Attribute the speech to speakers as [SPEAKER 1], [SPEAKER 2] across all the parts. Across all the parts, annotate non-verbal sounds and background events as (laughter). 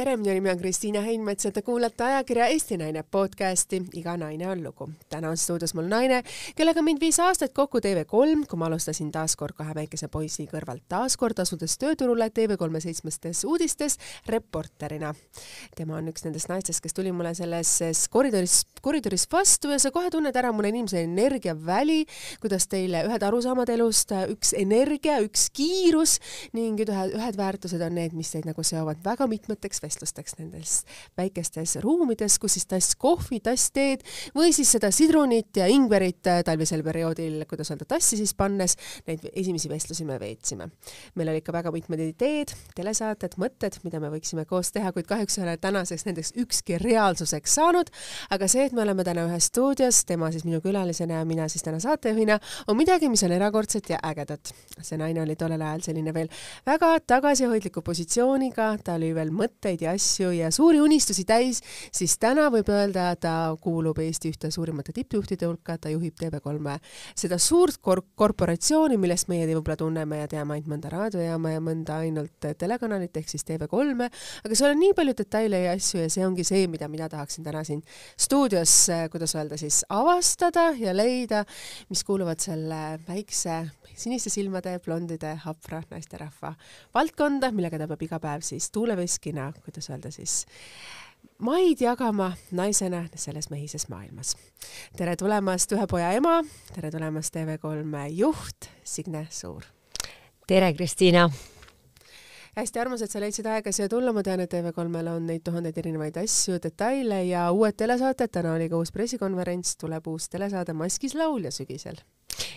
[SPEAKER 1] tere, minu nimi on Kristiina Heinmets ja te kuulate ajakirja Eesti Naine podcasti Iga naine on lugu. täna on stuudios mul naine, kellega mind viis aastat kokku TV3, kui ma alustasin taas kord kahe väikese poisi kõrvalt, taas kord asudes tööturule TV3 seitsmestes uudistes reporterina. tema on üks nendest naistest, kes tuli mulle selles koridoris, koridoris vastu ja sa kohe tunned ära mõne inimese energiaväli, kuidas teile ühed arusaamad elust, üks energia, üks kiirus ning ühed, ühed väärtused on need, mis teid nagu seovad väga mitmeteks vestlustes meistrivõistlusteks nendes väikestes ruumides, kus siis tass kohvi, tass teed või siis seda sidrunit ja ingverit äh, talvisel perioodil, kuidas öelda, tassi siis pannes, neid esimesi vestlusi me veetsime. meil oli ikka väga mitmed ideed, telesaated, mõtted, mida me võiksime koos teha, kuid kahjuks ei ole tänaseks nendeks ükski reaalsuseks saanud, aga see, et me oleme täna ühes stuudios, tema siis minu külalisena ja mina siis täna saatejuhina, on midagi, mis on erakordset ja ägedat. see naine oli tollel ajal selline veel väga tagasihoidliku positsiooniga, ta oli veel mõtteid ideid ja asju ja suuri unistusi täis, siis täna võib öelda, ta kuulub Eesti ühte suurimate tippjuhtide hulka, ta juhib TV3-e seda suurt kor-, korporatsiooni, millest meie võib-olla tunneme ja teame ainult mõnda raadiojaama ja mõnda ainult telekanalit ehk siis TV3-e, aga seal on nii palju detaile ja asju ja see ongi see, mida mina tahaksin täna siin stuudios, kuidas öelda siis, avastada ja leida, mis kuuluvad selle väikse siniste silmade, blondide, hapra naisterahva valdkonda, millega ta peab iga päev siis tuuleveskina kuidas öelda siis, maid jagama naisena selles mehises maailmas. tere tulemast Ühe poja ema, tere tulemast TV3 juht Signe
[SPEAKER 2] Suur. tere, Kristiina
[SPEAKER 1] hästi armas, et sa leidsid aega siia tulla, ma tean, et TV3-l on neid tuhandeid erinevaid asju, detaile ja uued telesaated, täna oli ka uus pressikonverents, tuleb uus telesaade Maskis laulja sügisel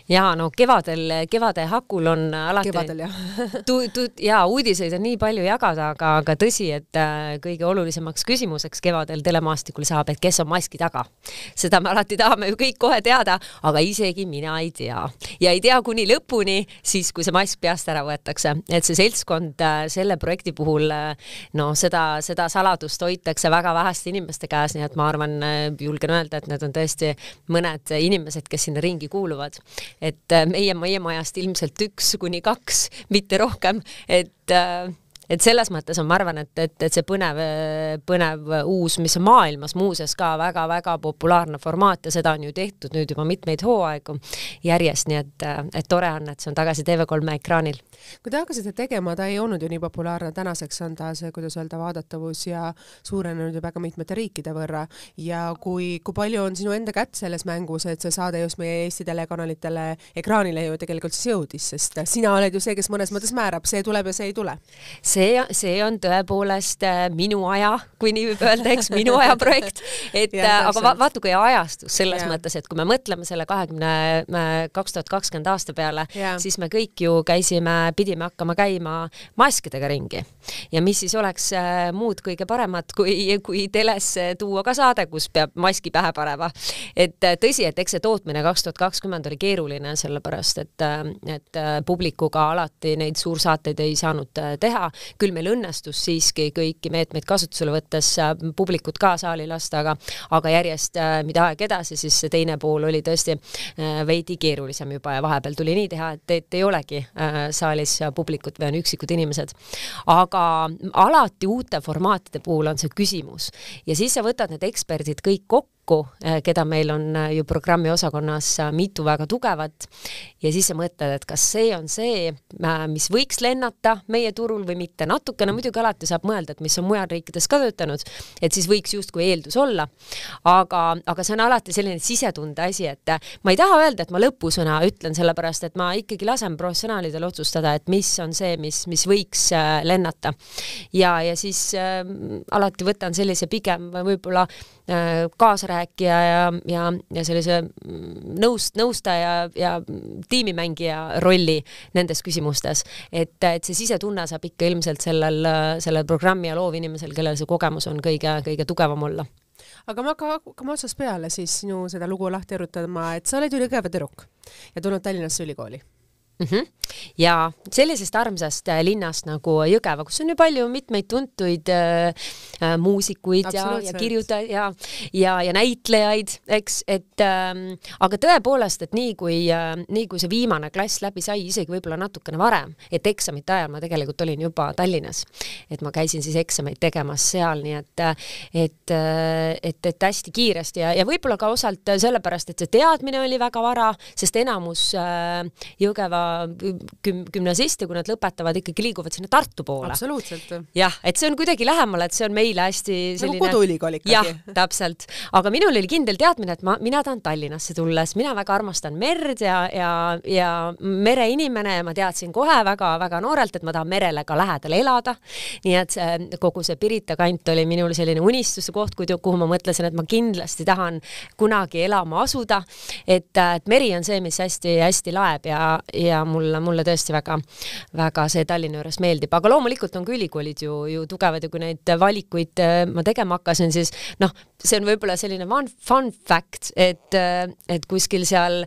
[SPEAKER 2] ja no kevadel, kevade hakul on alati kevadel jah (laughs) tu-, tu-, jaa, uudiseid on nii palju jagada, aga, aga tõsi, et äh, kõige olulisemaks küsimuseks kevadel telemaastikul saab, et kes on maski taga. seda me alati tahame ju kõik kohe teada, aga isegi mina ei tea. ja ei tea kuni lõpuni, siis kui see mask peast ära võetakse, et see seltskond äh, selle projekti puhul äh, no seda, seda saladust hoitakse väga väheste inimeste käes, nii et ma arvan, julgen öelda, et need on tõesti mõned inimesed, kes sinna ringi kuuluvad et meie, äh, meie majast ilmselt üks kuni kaks, mitte rohkem, et äh, et selles mõttes on, ma arvan, et, et, et see põnev, põnev uus, mis on maailmas muuseas ka väga-väga populaarne formaat ja seda on ju tehtud nüüd juba mitmeid hooaegu järjest, nii et, et tore on, et see on tagasi TV3 ekraanil.
[SPEAKER 1] kui te hakkasite tegema, ta ei olnud ju nii populaarne, tänaseks on ta see, kuidas öelda, vaadatavus ja suurenenud ju väga mitmete riikide võrra ja kui, kui palju on sinu enda kätt selles mängus, et see saade just meie Eesti telekanalitele ekraanile ju tegelikult siis jõudis, sest sina oled ju see, kes mõnes mõttes määrab, see tuleb ja see ei tule see, see on tõepoolest
[SPEAKER 2] äh, minu aja, kui nii võib öelda, eks, minu aja (laughs) projekt, et ja, äh, aga va vaata, kui ajastus selles ja. mõttes, et kui me mõtleme selle kahekümne, äh, kaks tuhat kakskümmend aasta peale, siis me kõik ju käisime, pidime hakkama käima maskidega ringi. ja mis siis oleks muud kõige paremat, kui, kui teles tuua ka saade, kus peab maski pähe panema. et tõsi, et eks see tootmine kaks tuhat kakskümmend oli keeruline, sellepärast et, et publikuga alati neid suursaateid ei saanud teha, küll meil õnnestus siiski kõiki meetmeid kasutusele võttes äh, publikut ka saali lasta, aga aga järjest, äh, mida aeg edasi, siis see teine pool oli tõesti äh, veidi keerulisem juba ja vahepeal tuli nii teha, et, et ei olegi saalis publikut või on üksikud inimesed. aga alati uute formaatide puhul on see küsimus ja siis sa võtad need eksperdid kõik kokku, kokku, eh, keda meil on eh, ju programmiosakonnas eh, mitu väga tugevat, ja siis sa mõtled, et kas see on see, mis võiks lennata meie turul või mitte. natukene muidugi alati saab mõelda, et mis on mujal riikides ka töötanud, et siis võiks justkui eeldus olla. aga, aga see on alati selline sisetunde asi, et ma ei taha öelda, et ma lõpusõna ütlen, sellepärast et ma ikkagi lasen professionaalidel otsustada, et mis on see, mis, mis võiks lennata. ja, ja siis äh, alati võtan sellise pigem võib-olla äh, kaasa kaasarääkija ja, ja, ja sellise mm, nõust, nõustaja ja tiimimängija rolli nendes küsimustes. et, et see sisetunne saab ikka ilmselt sellel, sellel programmi ja loovinimesel, kellel see kogemus on kõige, kõige tugevam olla
[SPEAKER 1] aga ma hakkame otsast peale siis sinu seda lugu lahti arutama, et sa oled ju jõgeva tüdruk ja tulnud Tallinnasse ülikooli
[SPEAKER 2] mm. -hmm. ja sellisest armsast äh, linnast nagu Jõgeva, kus on ju palju mitmeid tuntuid äh, äh muusikuid ja, ja kirjutajaid ja, ja, ja näitlejaid, eks, et ähm, aga tõepoolest, et nii kui äh,, nii kui see viimane klass läbi sai, isegi võib-olla natukene varem, et eksamite ajal ma tegelikult olin juba Tallinnas, et ma käisin siis eksameid tegemas seal, nii et, äh, et, et, et hästi kiiresti ja, ja võib-olla ka osalt sellepärast, et see teadmine oli väga vara, sest enamus äh, Jõgeva güm-, gümnasiste, kui nad lõpetavad, ikkagi liiguvad sinna Tartu poole. absoluutselt. jah, et see on kuidagi lähemal, et see on meile hästi nagu selline nagu koduülikool ikkagi. jah, täpselt. aga minul oli kindel teadmine, et ma, mina tahan Tallinnasse tulla, sest mina väga armastan merd ja, ja, ja mereinimene ja ma teadsin kohe väga-väga noorelt, et ma tahan merele ka lähedal elada. nii et see, kogu see Pirita kant oli minul selline unistuse koht, kuhu ma mõtlesin, et ma kindlasti tahan kunagi elama asuda. et, et meri on see, mis hästi-hästi laeb ja, ja ja mulle, mulle tõesti väga, väga see Tallinna juures meeldib, aga loomulikult on ka ülikoolid ju, ju tugevad ja kui neid valikuid äh, ma tegema hakkasin, siis noh, see on võib-olla selline fun, fun fact, et, äh, et kuskil seal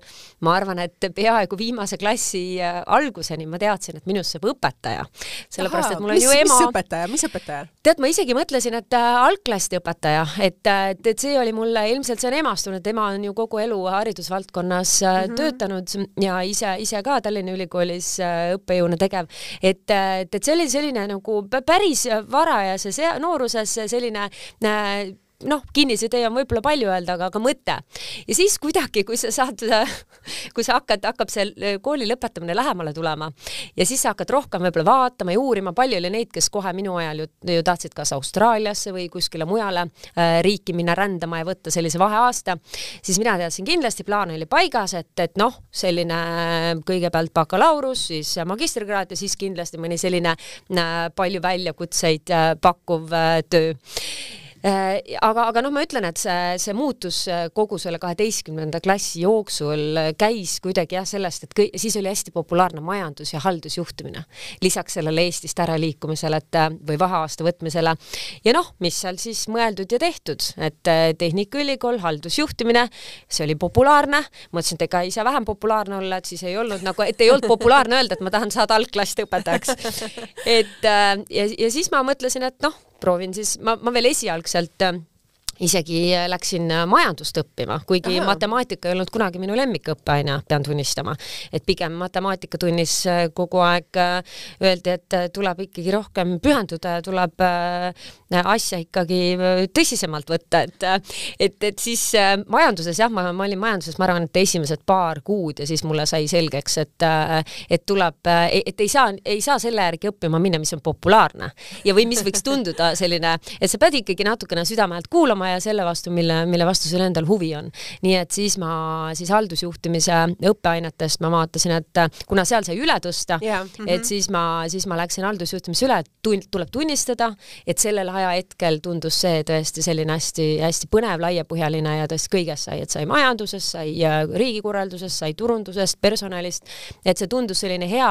[SPEAKER 2] ma arvan, et peaaegu viimase klassi äh, alguseni ma teadsin, et minust saab õpetaja. sellepärast, et mul on mis, ju ema. mis õpetaja, mis õpetaja? tead, ma isegi mõtlesin, et algklassi õpetaja, et, et, et see oli mulle, ilmselt see on emast tulnud, ema on ju kogu elu haridusvaldkonnas mm -hmm. töötanud ja ise, ise ka Tallinna Tallinna Ülikoolis äh, õppejõuna tegev, et, äh, et, et see oli selline nagu päris varajases nooruses selline äh, noh, kinnisidee on võib-olla palju öelda, aga, aga mõte. ja siis kuidagi, kui sa saad, (laughs) kui sa hakkad, hakkab see äh, kooli lõpetamine lähemale tulema ja siis sa hakkad rohkem võib-olla vaatama ja uurima, palju oli neid, kes kohe minu ajal ju, ju tahtsid kas Austraaliasse või kuskile mujale äh, riiki minna rändama ja võtta sellise vaheaasta, siis mina teadsin kindlasti, plaan oli paigas, et, et noh, selline äh, kõigepealt bakalaureus, siis äh, magistrikraad ja siis kindlasti mõni selline äh, palju väljakutseid äh, pakkuv äh, töö Äh, aga, aga noh, ma ütlen, et see, see muutus äh, kogu selle kaheteistkümnenda klassi jooksul äh, käis kuidagi jah, sellest, et kõi, siis oli hästi populaarne majandus ja haldusjuhtimine. lisaks sellele Eestist äraliikumisele, et või vaheaasta võtmisele ja noh, mis seal siis mõeldud ja tehtud, et Tehnikaülikool, haldusjuhtimine, see oli populaarne, mõtlesin, et ega ei saa vähem populaarne olla, et siis ei olnud nagu, et ei olnud populaarne öelda, et ma tahan saada algklasside õpetajaks. (laughs) et ja, ja siis ma mõtlesin, et noh proovin siis, ma, ma veel esialgselt äh, isegi äh, läksin äh, majandust õppima, kuigi Aha. matemaatika ei olnud kunagi minu lemmikõppeaine, pean tunnistama. et pigem matemaatikatunnis äh, kogu aeg öeldi, et tuleb ikkagi rohkem pühenduda ja tuleb asja ikkagi tõsisemalt võtta, et et, et siis majanduses jah, ma, ma olin majanduses, ma arvan, et esimesed paar kuud ja siis mulle sai selgeks, et et tuleb, et ei saa, ei saa selle järgi õppima minna, mis on populaarne ja, või mis võiks tunduda selline, et sa pead ikkagi natukene südame häält kuulama võitlema ja selle vastu, mille, mille vastu sul endal huvi on. nii et siis ma siis haldusjuhtimise õppeainetest ma vaatasin, et äh, kuna seal sai üle tõsta yeah., mm -hmm. et mhm. siis ma, siis ma läksin haldusjuhtimise üle, et tund, tuleb tunnistada, et sellel ajahetkel tundus see tõesti selline hästi-hästi põnev, laiapõhjaline ja tõesti kõigest sai, et sai majandusest, sai äh, riigikorraldusest, sai turundusest, personalist, et see tundus selline hea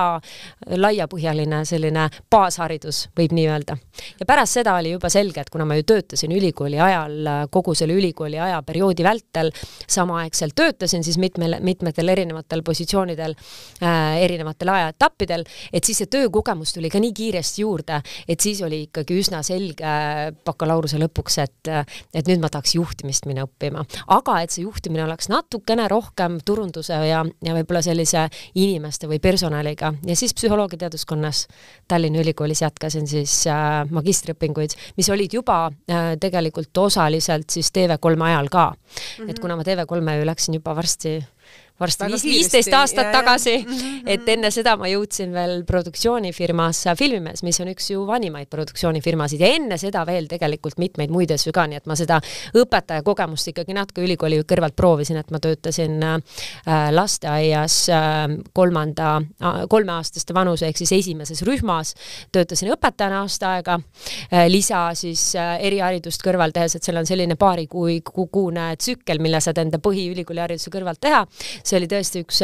[SPEAKER 2] laiapõhjaline selline baasharidus, võib nii öelda. ja pärast seda oli juba selge, et kuna ma ju töötasin ülikooli ajal veel kogu selle ülikooli ajaperioodi vältel samaaegselt töötasin siis mitmel, mitmetel erinevatel positsioonidel äh,, erinevatel ajaetappidel, et siis see töökogemus tuli ka nii kiiresti juurde, et siis oli ikkagi üsna selge äh, bakalaureuse lõpuks, et, äh, et nüüd ma tahaks juhtimist minna õppima. aga et see juhtimine oleks natukene rohkem turunduse ja, ja võib-olla sellise inimeste või personaliga ja siis psühholoogiateaduskonnas Tallinna Ülikoolis jätkasin siis äh, magistriõpinguid, mis olid juba äh, tegelikult osa osaliselt siis TV3 ajal ka mm. -hmm. et mhm. kuna ma TV3-e ju läksin juba varsti varsti viis, viisteist aastat ja, tagasi, mhm, mhm. et enne seda ma jõudsin veel produktsioonifirmas äh, Filmimees, mis on üks ju vanimaid produktsioonifirmasid ja enne seda veel tegelikult mitmeid muid asju ka, nii et ma seda õpetaja kogemust ikkagi natuke ülikooli kõrvalt proovisin, et ma töötasin äh, äh, lasteaias kolmanda, kolmeaastaste vanuse ehk siis esimeses rühmas, töötasin õpetajana aasta aega, lisa siis eriharidust kõrval tehes, et seal on selline paarikuikuune tsükkel, mille saad enda põhiülikooli hariduse kõrvalt teha, see oli tõesti üks,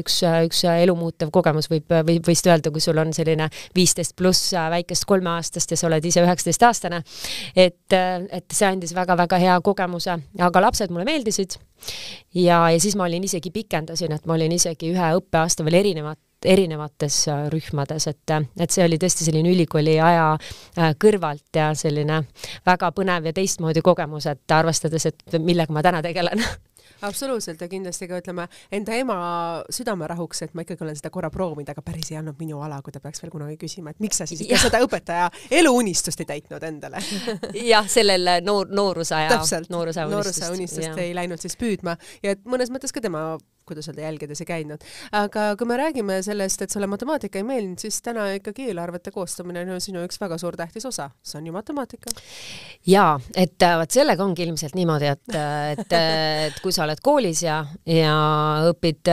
[SPEAKER 2] üks, üks elumuutev kogemus, võib, võib vist öelda, kui sul on selline viisteist pluss väikest kolmeaastast ja sa oled ise üheksateistaastane. et, et see andis väga-väga hea kogemuse, aga lapsed mulle meeldisid ja, ja siis ma olin isegi, pikendasin, et ma olin isegi ühe õppeaasta veel erinevat erinevates rühmades, et, et see oli tõesti selline ülikooli aja äh, kõrvalt ja selline väga põnev ja teistmoodi kogemus, et arvestades, et millega ma täna tegelen (laughs)
[SPEAKER 1] absoluutselt ja kindlasti ka ütleme enda ema südamerahuks, et ma ikkagi olen seda korra proovinud, aga päris ei olnud minu ala, kui ta peaks veel kunagi küsima, et miks sa siis ikka seda õpetaja eluunistust ei täitnud endale.
[SPEAKER 2] (laughs) jah, sellel äh, noor, nooruse aja. täpselt, nooruse unistust, nooruse unistust ja. ei läinud siis püüdma
[SPEAKER 1] ja et mõnes mõttes ka tema kuidas öelda, jälgedes ei käinud. aga kui me räägime sellest, et sulle matemaatika ei meeldinud, siis täna ikkagi eelarvete koostamine on ju sinu üks väga suur tähtis osa, see on ju matemaatika.
[SPEAKER 2] jaa, et äh, vot sellega ongi ilmselt niimoodi, et, äh, et, äh, et kui sa oled koolis ja, ja õpid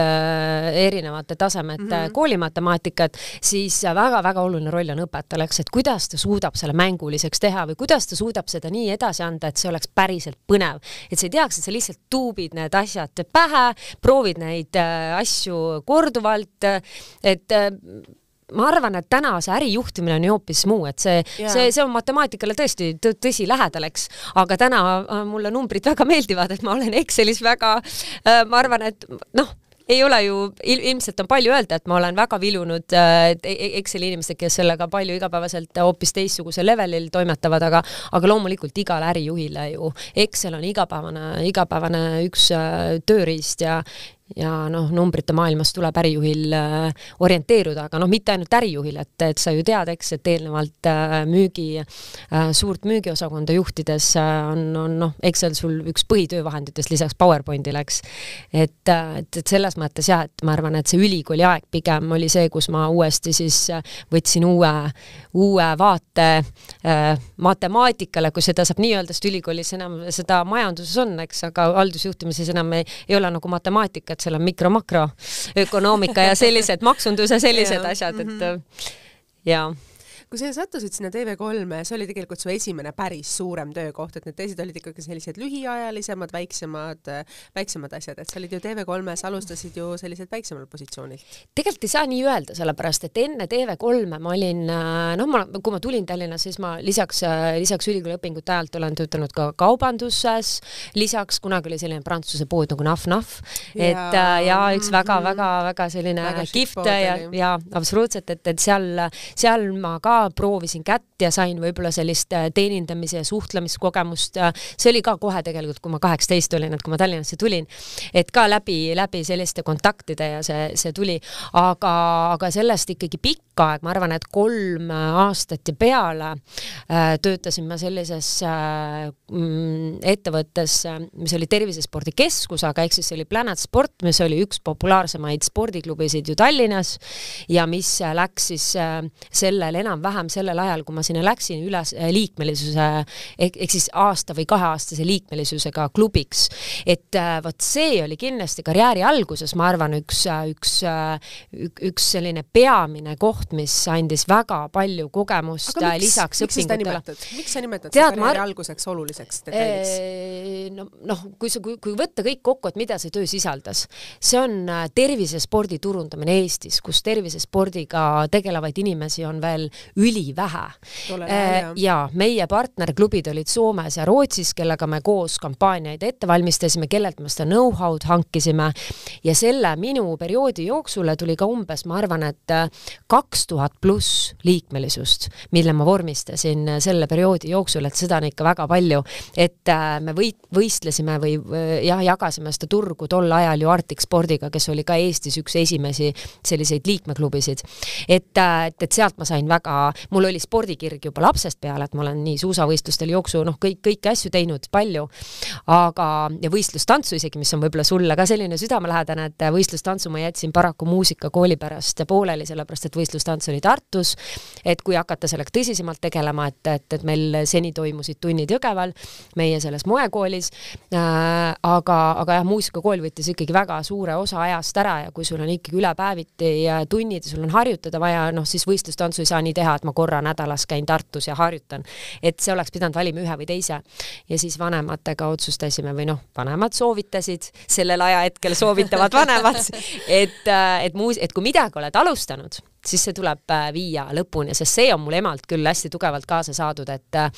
[SPEAKER 2] erinevate tasemete mm -hmm. koolimatemaatikat, siis väga-väga oluline roll on õpetajal, eks, et kuidas ta suudab selle mänguliseks teha või kuidas ta suudab seda nii edasi anda, et see oleks päriselt põnev. et sa ei teaks, et sa lihtsalt tuubid need asjad pähe, proovid neid äh, asju korduvalt, et äh, ma arvan, et täna see ärijuhtimine on ju hoopis muu, et see yeah., see, see on matemaatikale tõesti tõsi lähedal, eks, aga täna äh, mulle numbrid väga meeldivad, et ma olen Excelis väga, ma arvan, et noh ei ole ju, ilmselt on palju öelda, et ma olen väga vilunud e-, e-, Exceli inimestega, kes sellega palju igapäevaselt hoopis teistsugusel levelil toimetavad, aga aga loomulikult igale ärijuhile ju Excel on igapäevane, igapäevane üks tööriist ja ja noh, numbrite maailmas tuleb ärijuhil äh, orienteeruda, aga noh, mitte ainult ärijuhil, et, et sa ju tead, eks, et eelnevalt äh, müügi äh,, suurt müügiosakonda juhtides äh, on, on noh, Excel sul üks põhitöövahenditest lisaks PowerPointile, eks. et, äh, et, et selles mõttes jah, et ma arvan, et see ülikooli aeg pigem oli see, kus ma uuesti siis äh, võtsin uue, uue vaate äh, matemaatikale, kui seda saab nii öelda, sest ülikoolis enam seda majanduses on, eks, aga haldusjuhtimises enam ei, ei ole nagu matemaatikat, et seal on mikro-makroökonoomika ja sellised maksunduse sellised asjad, et mhm. jaa
[SPEAKER 1] kui sa sattusid sinna TV3-e, see oli tegelikult su esimene päris suurem töökoht, et need teised olid ikkagi sellised lühiajalisemad, väiksemad, väiksemad asjad, et sa olid ju TV3-es, alustasid ju selliselt väiksemal positsioonil.
[SPEAKER 2] tegelikult ei saa nii öelda, sellepärast et enne TV3-e ma olin, äh, noh, ma, kui ma tulin Tallinna, siis ma lisaks, äh, lisaks ülikooliõpingute ajalt olen töötanud ka kaubanduses, lisaks kunagi oli selline prantsuse pood nagu Naf Naf, et äh, ja, ja üks väga-väga-väga mm -hmm. selline väga kihvt ja, ja absoluutselt, et, et seal, seal ma ka ka proovisin kätt ja sain võib-olla sellist äh, teenindamise ja suhtlemiskogemust, see oli ka kohe tegelikult, kui ma kaheksateist olin, et kui ma Tallinnasse tulin, et ka läbi, läbi selliste kontaktide ja see, see tuli, aga, aga sellest ikkagi pikk pikk aeg, ma arvan, et kolm aastat ja peale äh, töötasin ma sellises äh, mm, ettevõttes, äh, mis oli tervisespordikeskus, aga ehk siis see oli Planet Sport, mis oli üks populaarsemaid spordiklubisid ju Tallinnas ja mis läks siis sellel enam-vähem sellel ajal, kui ma sinna läksin, üles liikmelisuse ehk, ehk siis aasta või kaheaastase liikmelisusega klubiks. et vot see oli kindlasti karjääri alguses, ma arvan, üks, üks, üks, üks selline peamine koht, projekt, mis andis väga palju kogemust aga äh, miks, lisaks õpingutele. miks sa nimetad seda karjääri alguseks oluliseks äh, detailiks? no noh, kui sa, kui, kui võtta kõik kokku, et mida see töö sisaldas, see on äh, tervisespordi turundamine Eestis, kus tervisespordiga tegelevaid inimesi on veel ülivähe. ja meie partnerklubid olid Soomes ja Rootsis, kellega me koos kampaaniaid ette valmistasime, kellelt me seda know-how'd hankisime ja selle minu perioodi jooksul tuli ka umbes, ma arvan, et kaks kaks tuhat pluss liikmelisust, mille ma vormistasin äh, selle perioodi jooksul, et seda on ikka väga palju. et äh, me või-, võistlesime või äh, jah, jagasime seda turgu tol ajal ju Arctic Spordiga, kes oli ka Eestis üks esimesi selliseid liikmeklubisid. et, et, et sealt ma sain väga, mul oli spordikirg juba lapsest peale, et ma olen nii suusavõistlustel, jooksu, noh, kõik, kõiki asju teinud, palju, aga, ja võistlustantsu isegi, mis on võib-olla sulle ka selline südamelähedane, et võistlustantsu ma jätsin paraku muusikakooli pärast pooleli, sellepärast et võistlus Tantsustants oli Tartus, et kui hakata sellega tõsisemalt tegelema, et, et, et meil seni toimusid tunnid Jõgeval, meie selles moekoolis äh,, aga, aga jah, muusikakool võttis ikkagi väga suure osa ajast ära ja kui sul on ikkagi üle päeviti tunnid ja sul on harjutada vaja, noh siis võistlustantsu ei saa nii teha, et ma korra nädalas käin Tartus ja harjutan. et see oleks pidanud valima ühe või teise. ja siis vanematega otsustasime või noh, vanemad soovitasid, sellel ajahetkel soovitavad vanemad, et, äh, et muus-, et kui midagi oled alustanud, siis see tuleb äh, viia lõpuni, sest see on mul emalt küll hästi tugevalt kaasa saadud, et äh,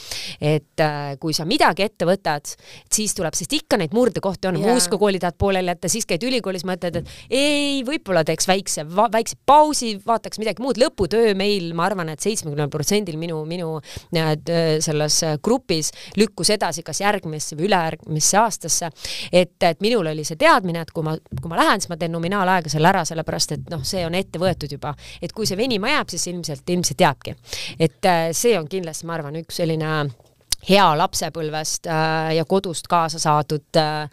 [SPEAKER 2] et äh, kui sa midagi ette võtad, siis tuleb, sest ikka neid murdekohti on yeah., muusikakooli tahad pooleli jätta, siis käid ülikoolis, mõtled, et ei, võib-olla teeks väikse, väikse pausi, vaataks midagi muud, lõputöö meil, ma arvan et, et seitsmekümnel protsendil minu, minu selles grupis lükkus edasi kas järgmisse või ülejärgmisse aastasse. et, et minul oli see teadmine, et kui ma, kui ma lähen, siis ma teen nominaalaega selle ära, sellepärast et noh, see on ette võetud juba, et et kui see venima jääb, siis ilmselt, ilmselt jääbki. et äh, see on kindlasti, ma arvan, üks selline hea lapsepõlvest äh, ja kodust kaasa saadud äh,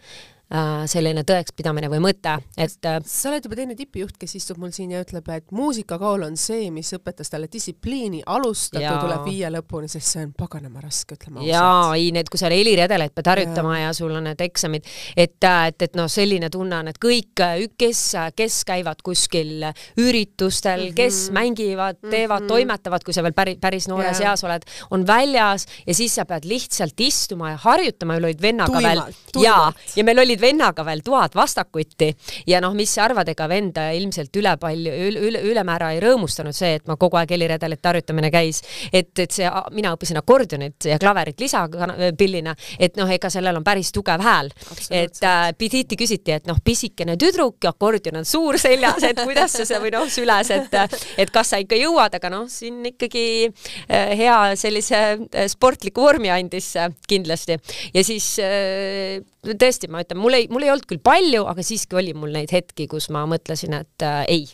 [SPEAKER 2] Äh, selline tõekspidamine või mõte, et äh, sa oled juba teine tippjuht, kes istub mul siin ja ütleb, et muusikakaal
[SPEAKER 1] on see, mis õpetas talle distsipliini, alustada tuleb viia lõpuni, sest see on paganama raske,
[SPEAKER 2] ütleme ausalt. jaa, ei need, kui sa heliredeleid pead harjutama ja. ja sul on need eksamid, et, äh, et, et noh, selline tunne on, et kõik, kes, kes käivad kuskil üritustel mm, -hmm. kes mhm. mängivad, teevad mm, -hmm. toimetavad, kui sa veel päris, päris noores eas oled, on väljas ja siis sa pead lihtsalt istuma ja harjutama, meil olid vennaga veel, jaa, ja meil olid olid vennaga veel tuhat vastakuti ja noh, mis sa arvad, ega vend ilmselt üle palju, üle, üle, ülemäära ei rõõmustanud see, et ma kogu aeg heliredelit harjutamine käis, et, et see, mina õppisin akordionit ja klaverit lisapillina, et noh, ega sellel on päris tugev hääl. et äh, tihti küsiti, et noh, pisikene tüdruk ja akordion on suur seljas, et kuidas sa seda või noh, süles, et, et kas sa ikka jõuad, aga noh, siin ikkagi äh, hea sellise äh, sportliku vormi andis äh, kindlasti ja siis äh, tõesti, ma ütlen, mul ei, mul ei olnud küll palju, aga siiski oli mul neid hetki, kus ma mõtlesin, et äh, ei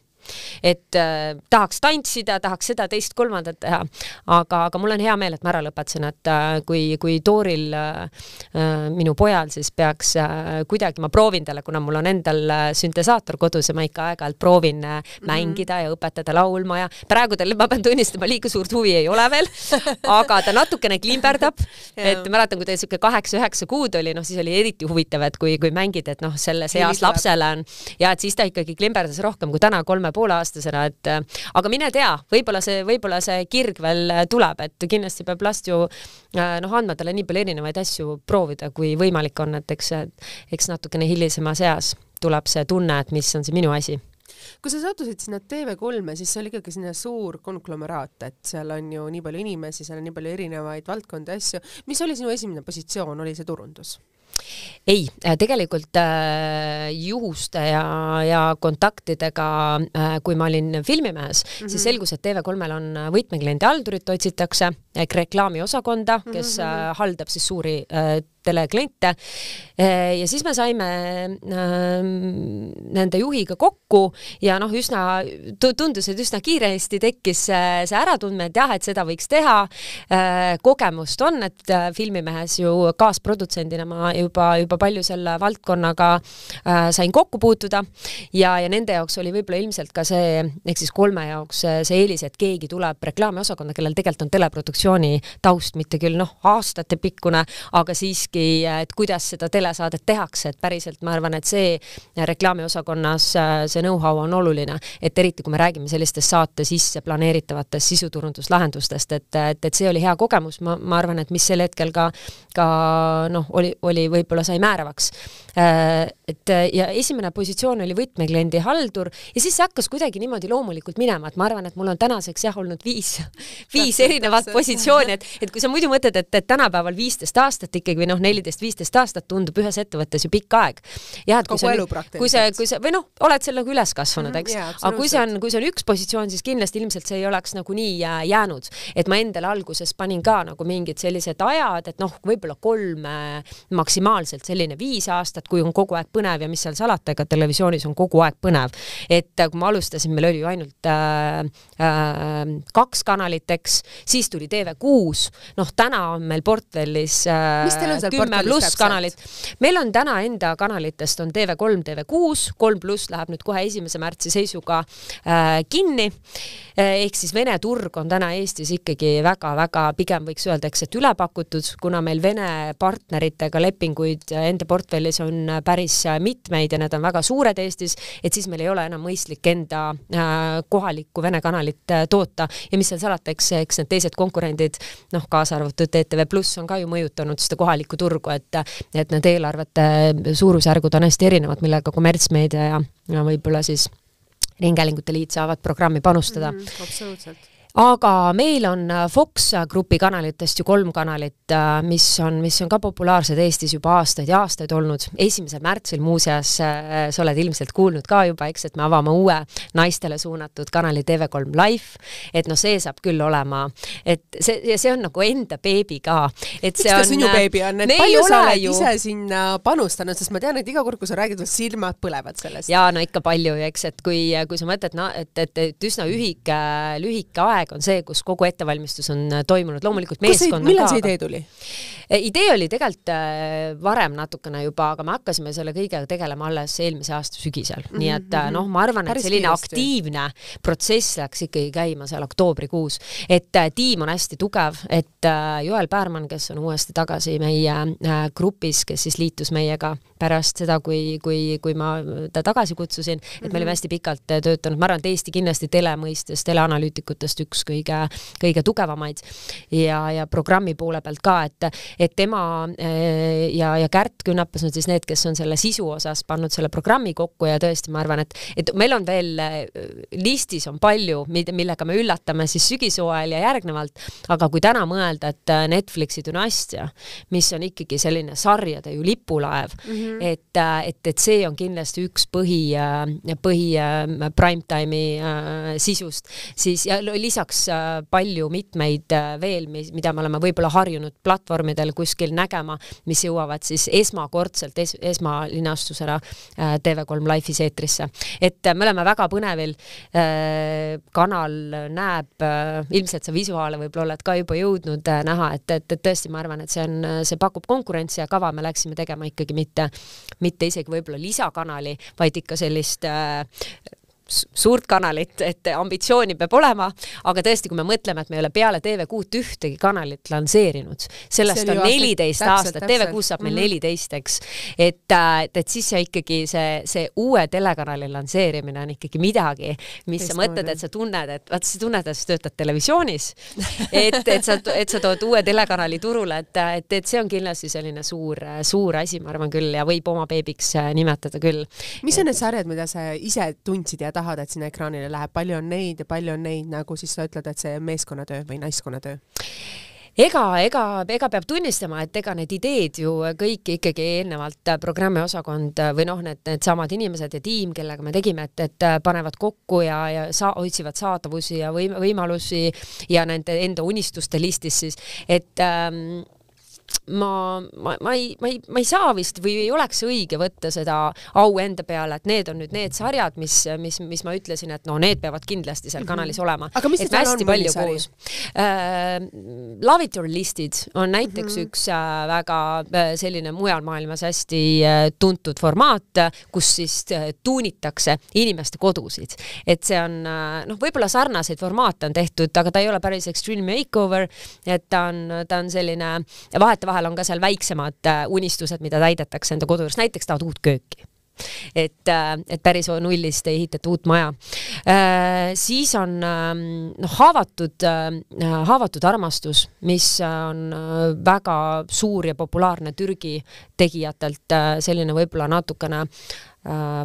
[SPEAKER 2] et äh, tahaks tantsida, tahaks seda, teist, kolmandat teha. aga, aga mul on hea meel, et ma ära lõpetasin, et äh, kui, kui Tooril äh,, minu pojal, siis peaks äh, kuidagi, ma proovin talle, kuna mul on endal äh, süntesaator kodus ja ma ikka aeg-ajalt proovin äh, mhm. mängida mm -hmm. ja õpetada laulma ja praegu tal, ma pean tunnistama, liiga suurt huvi ei ole veel aga ta natukene klimberdab (laughs) et mäletan, kui ta niisugune kaheksa-üheksa kuud oli, noh, siis oli eriti huvitav, et kui, kui mängid, et noh, selles eas lapsele on ja et siis ta ikkagi klimberdas rohkem kui täna kolme pooleaastasena, et äh, aga mine tea, võib-olla see, võib-olla see kirg veel äh, tuleb, et kindlasti peab last ju äh, noh, andma talle nii palju erinevaid asju proovida, kui võimalik on, et eks, eks natukene hilisemas eas tuleb see tunne, et mis on see minu asi
[SPEAKER 1] kui sa sattusid sinna TV3-e, siis see oli ikkagi selline suur konglomeraat, et seal on ju nii palju inimesi, seal on nii palju erinevaid valdkondi, asju. mis oli sinu esimene positsioon, oli see turundus?
[SPEAKER 2] ei, äh, tegelikult äh, juhuste ja, ja kontaktidega äh,, kui ma olin filmimehes mm, -hmm. siis mhm. selgus, et TV3-l on äh, võtmekliendi haldurit otsitakse ehk reklaamiosakonda, kes mm -hmm. äh, haldab siis suuri äh, telekliente e,. ja siis me saime äh, nende juhiga kokku ja noh, üsna tundus, et üsna kiiresti tekkis see, see äratundmine, et jah, et seda võiks teha äh,. kogemust on, et äh, filmimehes ju kaasprodutsendina ma ju juba, juba palju selle valdkonnaga äh, sain kokku puutuda ja, ja nende jaoks oli võib-olla ilmselt ka see, ehk siis kolme jaoks see eelis, et keegi tuleb reklaamiosakonda, kellel tegelikult on teleproduktsiooni taust, mitte küll noh, aastatepikkune, aga siiski, et kuidas seda telesaadet tehakse, et päriselt ma arvan, et see reklaamiosakonnas äh, see know-how on oluline, et eriti kui me räägime sellistest saate sisse planeeritavatest sisuturunduslahendustest, et, et, et see oli hea kogemus, ma, ma arvan, et mis sel hetkel ka, ka noh, oli, oli võib-olla sai määravaks. Äh, et äh, ja esimene positsioon oli võtmekliendi haldur ja siis see hakkas kuidagi niimoodi loomulikult minema, et ma arvan, et mul on tänaseks jah olnud viis, (laughs) viis erinevat positsiooni, et, et kui sa muidu mõtled, et, et tänapäeval viisteist aastat ikkagi või noh, neliteist-viisteist aastat tundub ühes ettevõttes ju pikk aeg. jah, et kui sa, kui sa, kui sa või noh, oled sellega nagu üles kasvanud, mhm, eks mm, -hmm, aga kui see on, kui see on üks positsioon, siis kindlasti ilmselt see ei oleks nagunii jäänud, et ma endale alguses panin ka nagu mingid sellised ajad, et noh, võib-olla kolm äh, maksimaalselt minimaalselt selline viis aastat, kui on kogu aeg põnev ja mis seal salata, ega televisioonis on kogu aeg põnev. et äh, kui ma alustasin, meil oli ju ainult äh, äh, kaks kanalit, eks, siis tuli TV6, noh, täna on meil portfellis äh, kümme äh, pluss kanalit. meil on täna enda kanalitest on TV3, TV6, kolm pluss läheb nüüd kohe esimese märtsi seisuga äh, kinni. Äh, ehk siis Vene turg on täna Eestis ikkagi väga-väga, pigem võiks öelda, eks, et ülepakutud, kuna meil Vene partneritega lepingud lepinguid äh, enda portfellis on äh, päris äh, mitmeid ja need on väga suured Eestis, et siis meil ei ole enam mõistlik enda kohalikku Vene kanalit toota ja mis seal salata, eks, eks need teised konkurendid, noh, kaasa arvatud ETV Pluss on ka ju mõjutanud seda kohalikku turgu, et et need eelarvete suurusjärgud on hästi erinevad, millega kommertsmeedia ja, ja võib-olla siis Ringhäälingute Liit saavad programmi panustada
[SPEAKER 1] mm,. absoluutselt
[SPEAKER 2] aga meil on äh, Fox äh, Grupi kanalitest ju kolm kanalit, äh, mis on, mis on ka populaarsed Eestis juba aastaid ja aastaid olnud. esimesel märtsil muuseas, sa oled ilmselt kuulnud ka juba, eks, et me avame uue naistele suunatud kanali TV3 Life, et noh, see saab küll olema, et see, ja see on nagu enda beebi ka. miks ta on, sinu beebi on, et palju sa oled ju. ise sinna
[SPEAKER 1] panustanud, sest
[SPEAKER 2] ma tean, et iga kord, kui sa räägid, silmad põlevad sellest. jaa, no ikka palju, eks, et kui, kui sa mõtled, no et, et, et üsna ühike, lühike aeg, aeg on see, kus kogu ettevalmistus on äh, toimunud, loomulikult meeskond on ka. millal see idee tuli? E, idee oli tegelikult äh, varem natukene juba, aga me hakkasime selle kõigega tegelema alles eelmise aasta sügisel mm, -hmm. nii et äh, mhm. noh, ma arvan, et selline kiiresti. aktiivne protsess läks ikkagi käima seal oktoobrikuus, et tiim on hästi tugev, et Joel Päärmann, kes on uuesti tagasi meie grupis, kes siis liitus meiega pärast seda, kui, kui, kui ma ta tagasi kutsusin, et me olime mhm. hästi pikalt töötanud, ma arvan, et Eesti kindlasti tele mõistes teleanalüütikutest üks üks kõige, kõige tugevamaid ja, ja programmi poole pealt ka, et, et tema eh, ja, ja Kärt Künnapas on siis need, kes on selle sisu osas pannud selle programmi kokku ja tõesti, ma arvan, et, et meil on veel eh, listis on palju, millega me üllatame siis sügishooajal ja järgnevalt, aga kui täna mõelda, et eh, Netflixi Dünastia, mis on ikkagi selline sarjade ju lipulaev mm, -hmm. et, et, et see on kindlasti üks põhi, põhi primetime'i sisust, siis ja lisaks lisaks äh, palju mitmeid äh, veel, mis, mida me oleme võib-olla harjunud platvormidel kuskil nägema, mis jõuavad siis esmakordselt es, esmalinastusena äh, TV3 Life'is eetrisse. et me oleme väga põnevil, kanal näeb, ilmselt sa visuaale võib-olla oled ka juba jõudnud näha, et, et, et tõesti, ma arvan, et see on, see pakub konkurentsi ja kava me läksime tegema ikkagi mitte, mitte isegi võib-olla lisakanali, vaid ikka sellist suurt kanalit, et ambitsiooni peab olema, aga tõesti, kui me mõtleme, et me ei ole peale TV6-t ühtegi kanalit lansseerinud, sellest on neliteist aastat, TV6 saab meil mhm. neliteist, eks, et, et, äh, et siis see ikkagi see, see uue telekanali lansseerimine on ikkagi midagi, mis Teist sa mõtled, et sa tunned, et vaat sa tunned, et sa töötad televisioonis, et, et sa, et sa tood uue telekanali turule, et, et, et see on kindlasti selline suur, suur asi, ma arvan küll, ja võib oma beebiks äh, nimetada küll. mis on need sarjad, mida sa ise tundsid ja tahad, et sinna ekraanile läheb, palju on neid ja palju on neid,
[SPEAKER 1] nagu siis sa ütled, et see meeskonnatöö või naiskonnatöö?
[SPEAKER 2] ega, ega, ega peab tunnistama, et ega need ideed ju kõik ikkagi eelnevalt äh, programmiosakond äh, või noh, need, needsamad inimesed ja tiim, kellega me tegime, et, et äh, panevad kokku ja, ja sa-, otsivad saadavusi ja võim-, võimalusi ja nende enda unistuste listis siis, et ähm, ma, ma, ma ei, ma ei, ma ei saa vist või ei oleks õige võtta seda au enda peale, et need on nüüd need sarjad, mis, mis, mis ma ütlesin, et no need peavad kindlasti seal mm -hmm. kanalis olema. aga mis teil on mõni sari? Äh, Love it or listed on näiteks mm -hmm. üks äh, väga äh, selline mujal maailmas hästi äh, tuntud formaat, kus siis äh, tuunitakse inimeste kodusid. et see on äh, noh, võib-olla sarnaseid formaate on tehtud, aga ta ei ole päris extreme makeover, et ta on, ta on selline vahet vahetevahel on ka seal väiksemad äh, unistused, mida täidetakse enda kodu juures, näiteks tahad uut kööki et, äh, et päris nullist ei ehitata uut maja. Äh, siis on ähm, noh, haavatud, äh, haavatud armastus, mis on väga suur ja populaarne Türgi tegijatelt, selline võib-olla natukene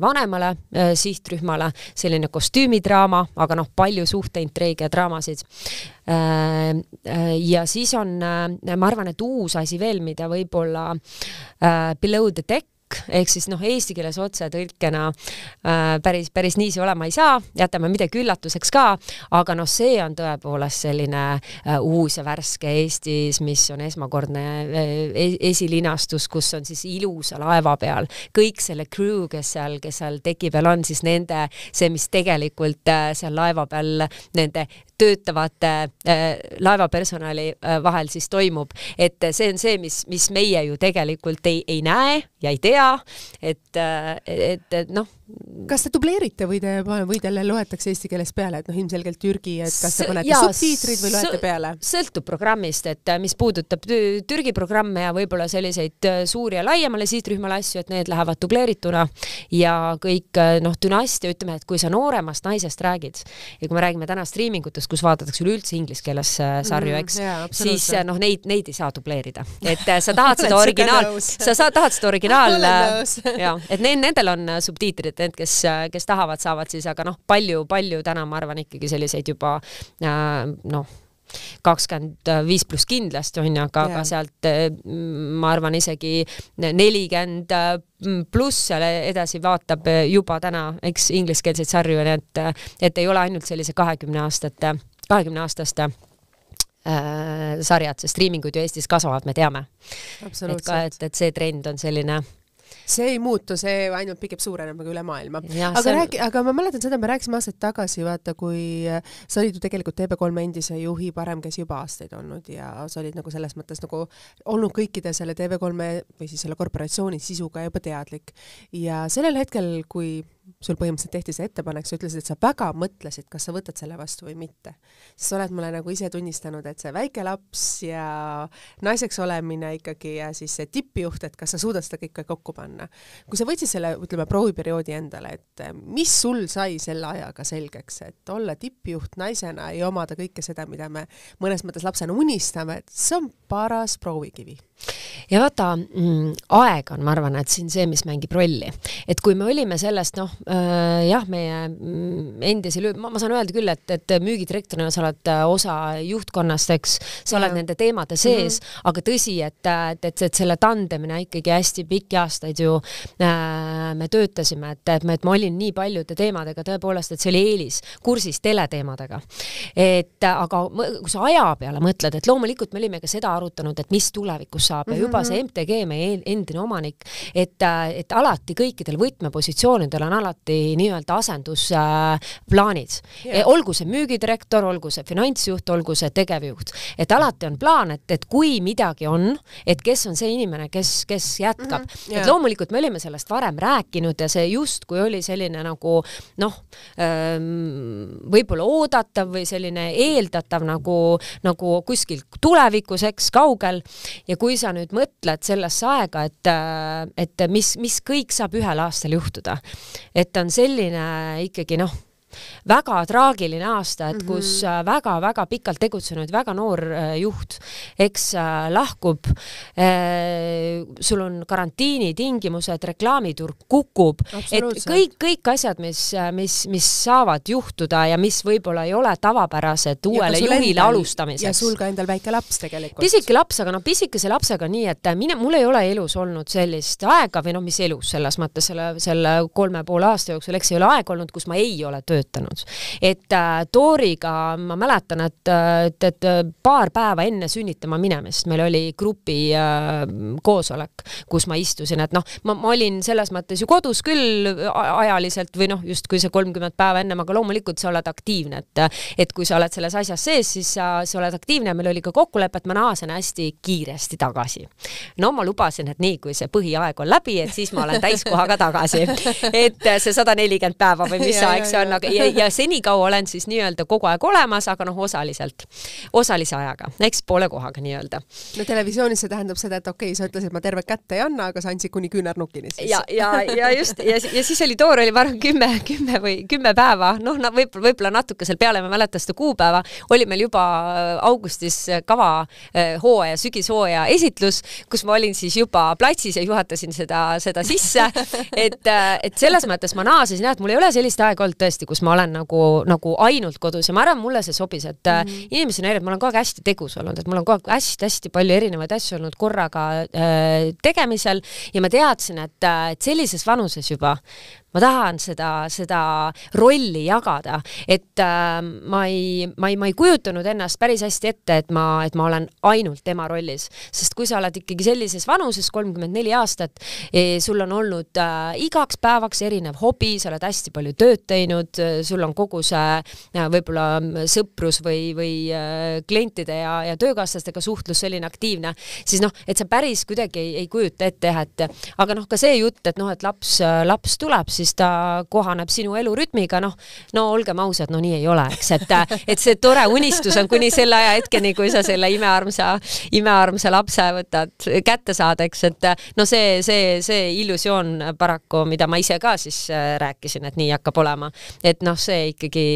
[SPEAKER 2] vanemale sihtrühmale, selline kostüümidraama, aga noh, palju suhteintriige ja draamasid. ja siis on, ma arvan, et uus asi veel, mida võib-olla Below the Deck tõlk ehk siis noh, eesti keeles otsetõlkena äh, päris, päris nii see olema ei saa, jätame midagi üllatuseks ka, aga noh, see on tõepoolest selline äh, uus ja värske Eestis, mis on esmakordne äh, e-, esilinastus, kus on siis ilusa laeva peal kõik selle crew, kes seal, kes seal teki peal on, siis nende see, mis tegelikult äh, seal laeva peal nende töötavate äh, laevapersonali äh, vahel siis toimub, et äh, see on see, mis, mis meie ju tegelikult ei, ei näe ja ei tea, et, et, et noh.
[SPEAKER 1] kas te dubleerite või te, või teile loetakse eesti keeles peale, et noh, ilmselgelt Türgi, et kas te panete subtiitrid või loete
[SPEAKER 2] peale? sõltub programmist, et mis puudutab Türgi programme ja võib-olla selliseid suuri ja laiemale sihtrühmale asju, et need lähevad dubleerituna ja kõik noh, dünastia, ütleme, et kui sa nooremast naisest räägid ja kui me räägime täna striimingutest, kus vaadatakse üleüldse inglise keeles äh, sarju, mm, eks mm,, siis äh, noh, neid, neid ei saa dubleerida. et äh, (laughs) sa tahad seda originaal, sa saad, tahad seda originaal, jaa, et need, nendel on subtiitrid, need, kes, kes tahavad, saavad siis, aga noh, palju, palju täna ma arvan ikkagi selliseid juba noh, kakskümmend viis pluss kindlasti on ju, aga, aga sealt eh, ma arvan isegi nelikümmend eh, pluss seal edasi vaatab eh, juba täna, eks, ingliskeelseid sarju, nii et, et ei ole ainult sellise kahekümne aastate, kahekümne aastaste äh, sarjad, sest striimingud ju Eestis kasvavad, me teame. et ka, et, et see trend on selline
[SPEAKER 1] see ei muutu, see ainult
[SPEAKER 2] pigem suureneb nagu üle maailma. aga on... räägi,
[SPEAKER 1] aga ma mäletan seda, me rääkisime aastaid tagasi, vaata, kui äh, sa olid ju tegelikult TV3 endise juhi parem, kes juba aastaid olnud ja sa olid nagu selles mõttes nagu olnud kõikide selle TV3 või siis selle korporatsiooni sisuga juba teadlik. ja sellel hetkel, kui sul põhimõtteliselt tehti see ettepanek, sa ütlesid, et sa väga mõtlesid, kas sa võtad selle vastu või mitte. siis sa oled mulle nagu ise tunnistanud, et see väike laps ja naiseks olemine ikkagi ja siis see tippjuht, et kas sa suudad seda kõike kokku panna. kui sa võtsid selle, ütleme, prooviperioodi endale, et eh, mis sul sai selle ajaga selgeks, et olla tippjuht naisena ja omada kõike seda, mida me mõnes mõttes lapsena unistame, et see on paras proovikivi
[SPEAKER 2] ja vaata, mm, aeg on, ma arvan, et siin see, mis mängib rolli. et kui me olime sellest, noh äh,, jah, meie mm, endise löö-, ma saan öelda küll, et, et müügidirektorina sa oled äh, osa juhtkonnast, eks, sa oled ja. nende teemade sees mm, -hmm. aga tõsi, et, äh, et, et, et selle tandemine ikkagi hästi pikki aastaid ju äh, me töötasime, et, et ma, et ma olin nii paljude teemadega tõepoolest, et see oli eelis, kursis teleteemadega. et aga kui sa aja peale mõtled, et loomulikult me olime ka seda arutanud, et mis tulevikus saab mm -hmm juba mm -hmm. see MTG, mhm. meie endine omanik, et, äh, et alati kõikidel võtmepositsioonidel on alati nii-öelda asendusplaanid äh, yeah.. olgu see müügidirektor, olgu see finantsjuht, olgu see tegevjuht, et alati on plaan, et, et kui midagi on, et kes on see inimene, kes, kes jätkab mm. -hmm. Yeah. et loomulikult me olime sellest varem rääkinud ja see justkui oli selline nagu noh, ähm, võib-olla oodatav või selline eeldatav nagu, nagu kuskil tulevikus, eks, kaugel. ja kui sa nüüd et mõtled sellesse aega, et, et mis, mis kõik saab ühel aastal juhtuda. et on selline ikkagi noh väga traagiline aasta, et mm -hmm. kus väga-väga mhm. äh, pikalt tegutsenud väga noor äh, juht, eks äh, lahkub, sul on karantiinitingimused, reklaamiturg kukub, et kõik, kõik asjad, mis, mis, mis saavad juhtuda ja mis võib-olla ei ole tavapärased uuele juhile alustamiseks. ja sul
[SPEAKER 1] ka endal väike laps tegelikult. pisike
[SPEAKER 2] laps, aga noh, pisikese lapsega nii, et mine, mul ei ole elus olnud sellist aega või noh, mis elus selles mõttes selle, selle kolme poole aasta jooksul, eks ei ole aega olnud, kus ma ei ole töötanud töötanud. et äh, Toriga ma mäletan, et, äh, et, et äh, paar päeva enne sünnitama minemist meil oli grupi äh, koosolek, kus ma istusin, et noh, ma, ma olin selles mõttes ju kodus küll ajaliselt või noh, justkui see kolmkümmend päeva ennem, aga loomulikult sa oled aktiivne, et et kui sa oled selles asjas sees, siis sa, sa oled aktiivne ja meil oli ka kokkulepe, et ma naasen hästi kiiresti tagasi. no ma lubasin, et nii, kui see põhiaeg on läbi, et siis ma olen täiskohaga tagasi. et äh, see sada nelikümmend päeva või mis see aeg see on, aga ja, ja senikaua olen siis nii-öelda kogu aeg olemas, aga noh, osaliselt, osalise ajaga, eks poole kohaga nii-öelda.
[SPEAKER 1] no televisioonis see tähendab seda, et okei okay,, sa ütlesid, ma tervet kätte ei anna, aga sa andsid kuni küünarnukini siis. ja, ja, ja just
[SPEAKER 2] ja, ja siis oli toor oli ma arvan kümme, kümme või kümme päeva, noh, võib-olla võib, võib, võib natuke seal peale, ma ei mäleta seda kuupäeva, oli meil juba äh, augustis kava äh, hooaja, sügishooaja esitlus, kus ma olin siis juba platsis ja juhatasin seda, seda sisse. (laughs) et, äh, et selles mõttes ma naasesin jah, et mul ei ole sellist aega olnud tõesti, kus kus ma olen nagu, nagu ainult kodus ja ma arvan, mulle see sobis, et äh, mm -hmm. inimesi on erinevaid, ma olen kogu aeg hästi tegus olnud, et mul on kogu aeg hästi-hästi palju erinevaid asju olnud korraga äh, tegemisel ja ma teadsin, et, äh, et sellises vanuses juba ma tahan seda, seda rolli jagada, et äh, ma ei, ma ei, ma ei kujutanud ennast päris hästi ette, et ma, et ma olen ainult tema rollis, sest kui sa oled ikkagi sellises vanuses, kolmkümmend neli aastat eh,, sul on olnud äh, igaks päevaks erinev hobi, sa oled hästi palju tööd teinud, sul on kogu see äh, võib-olla sõprus või, või äh, klientide ja, ja töökaaslastega suhtlus selline aktiivne, siis noh, et sa päris kuidagi ei, ei kujuta ette jah, et aga noh, ka see jutt, et noh, et laps, laps tuleb, siis siis ta kohaneb sinu elurütmiga, noh, no olgem ausad, no nii ei ole, eks, et, et see tore unistus on kuni selle aja hetkeni, kui sa selle imearmsa, imearmsa lapse võtad kätte saada, eks, et no see, see, see illusioon paraku, mida ma ise ka siis äh, rääkisin, et nii hakkab olema, et noh, see ikkagi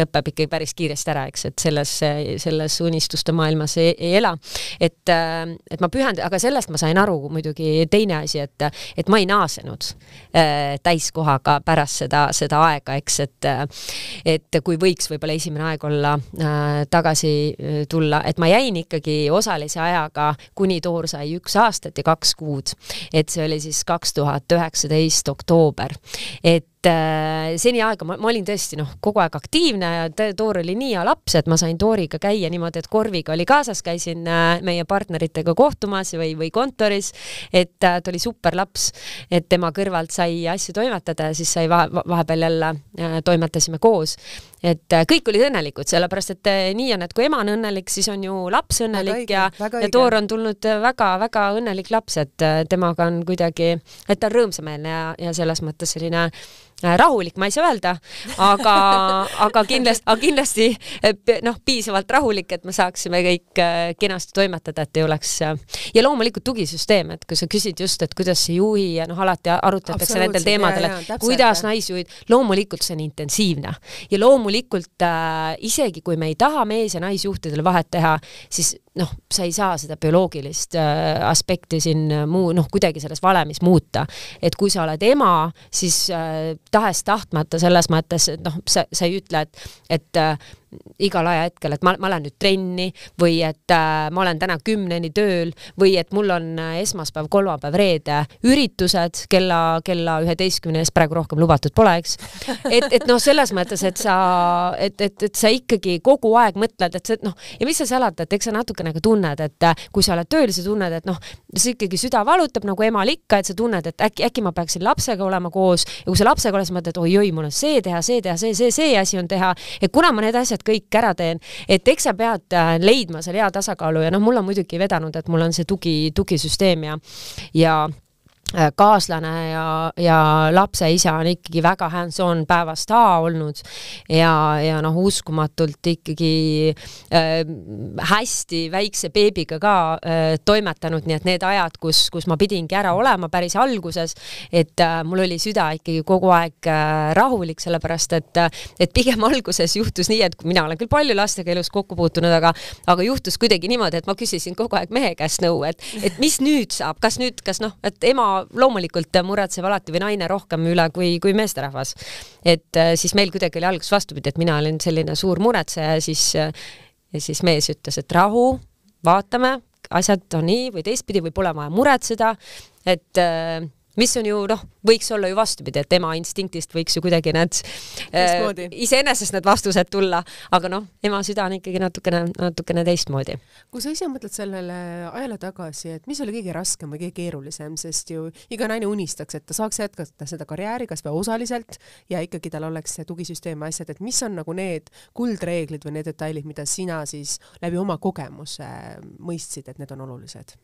[SPEAKER 2] lõpeb ikkagi päris kiiresti ära, eks, et selles, selles unistuste maailmas ei, ei ela. et, äh, et ma pühendan, aga sellest ma sain aru muidugi teine asi, et, et ma ei naasenud äh, täis täiskohaga pärast seda, seda aega, eks, et et kui võiks võib-olla esimene aeg olla äh, tagasi äh, tulla, et ma jäin ikkagi osalise ajaga kuni Toor sai üks aastat ja kaks kuud. et see oli siis kaks tuhat üheksateist oktoober. et Äh, seni aega ma, ma olin tõesti noh, kogu aeg aktiivne ja Toor oli nii hea laps, et ma sain Tooriga käia niimoodi, et korviga oli kaasas, käisin äh, meie partneritega kohtumas või, või kontoris, et äh, ta oli super laps, et tema kõrvalt sai asju toimetada ja siis sai vahe, vahepeal jälle toimetasime koos. et kõik olid õnnelikud, sellepärast et nii on, et kui ema on õnnelik, siis on ju laps õnnelik väga õige, ja, ja Toor on tulnud väga-väga õnnelik laps, et temaga on kuidagi, et ta on rõõmsameelne ja, ja selles mõttes selline Äh, rahulik ma ei saa öelda, aga, aga kindlasti, aga kindlasti äh, noh, piisavalt rahulik, et me saaksime kõik äh, kenasti toimetada, et ei oleks ja loomulikult tugisüsteem, et kui sa küsid just, et kuidas see juhi ja noh, alati arutatakse nendel teemadel, et kuidas naisjuhid, loomulikult see on intensiivne ja loomulikult äh, isegi kui me ei taha mees ja naisjuhtidel vahet teha, siis noh, sa ei saa seda bioloogilist äh, aspekti siin äh, muu, noh, kuidagi selles valemis muuta. et kui sa oled ema, siis äh, tahes-tahtmata selles mõttes, et noh, sa, sa ei ütle, et, et äh, igal ajahetkel, et ma, ma lähen nüüd trenni või et äh, ma olen täna kümneni tööl või et mul on äh, esmaspäev, kolmapäev, reede üritused kella, kella üheteistkümne eest, praegu rohkem lubatud pole, eks. et, et noh, selles mõttes, et sa, et, et, et sa ikkagi kogu aeg mõtled, et see noh, ja mis sa salata, et eks sa natukene ka tunned, et äh, kui sa oled tööl, sa tunned, et noh, see ikkagi süda valutab nagu emal ikka, et sa tunned, et äkki, äkki ma peaksin lapsega olema koos ja kui sa lapsega oled, siis mõtled oi-oi, mul on see teha, see teha, see, see, see asi on teha, et kuna ma need asjad lihtsalt kõik ära teen. et eks sa pead äh, leidma selle hea tasakaalu ja noh, mul on muidugi vedanud, et mul on see tugi, tugisüsteem ja, ja Äh, kaaslane ja, ja lapse isa on ikkagi väga hands-on päevast A olnud ja, ja noh, uskumatult ikkagi äh, hästi väikse beebiga ka äh, toimetanud, nii et need ajad, kus, kus ma pidingi ära olema päris alguses, et äh, mul oli süda ikkagi kogu aeg äh, rahulik, sellepärast et, äh, et pigem (laughs) alguses juhtus nii, et mina olen küll palju lastega elus kokku puutunud, aga, aga juhtus kuidagi niimoodi, et ma küsisin kogu aeg mehe käest nõu, et, et mis nüüd saab, kas nüüd, kas noh, et ema loomulikult muretseb alati või naine rohkem üle kui, kui meesterahvas. et äh, siis meil kuidagi oli alguses vastupidi, et mina olin selline suur muretseja, siis ja siis mees ütles, et rahu, vaatame, asjad on nii või teistpidi, võib-olla vaja muretseda, et äh, mis on ju noh, võiks olla ju vastupidi, et ema instinktist võiks ju kuidagi need äh, iseenesest need vastused tulla, aga noh, ema süda on ikkagi natukene, natukene teistmoodi.
[SPEAKER 1] kui sa ise mõtled sellele ajale tagasi, et mis oli kõige raskem või kõige keerulisem, sest ju iga naine unistaks, et ta saaks jätkata seda karjääri kas või osaliselt ja ikkagi tal oleks see tugisüsteem ja asjad, et mis on nagu need kuldreeglid või need detailid, mida sina siis läbi oma kogemuse mõistsid, et need on olulised?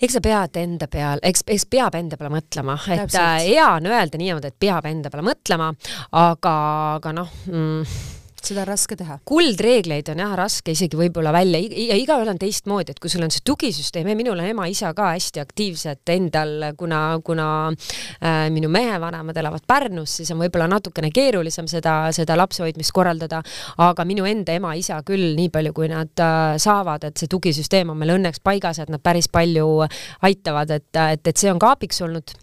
[SPEAKER 2] eks sa pead enda peal, eks, eks peab enda peale mõtlema, et Täpselt. Äh, hea on öelda niimoodi, et peab enda peale mõtlema, aga, aga noh mm, seda on raske teha. kuldreegleid on jah raske isegi võib-olla välja, ja igalühel on teistmoodi, et kui sul on see tugisüsteem ja minul on ema-isa ka hästi aktiivsed endal, kuna, kuna äh, minu mehe vanemad elavad Pärnus, siis on võib-olla natukene keerulisem seda, seda lapsehoidmist korraldada, aga minu enda ema-isa küll, nii palju kui nad äh, saavad, et see tugisüsteem on meil õnneks paigas, et nad päris palju aitavad, et, et, et see on ka abiks olnud.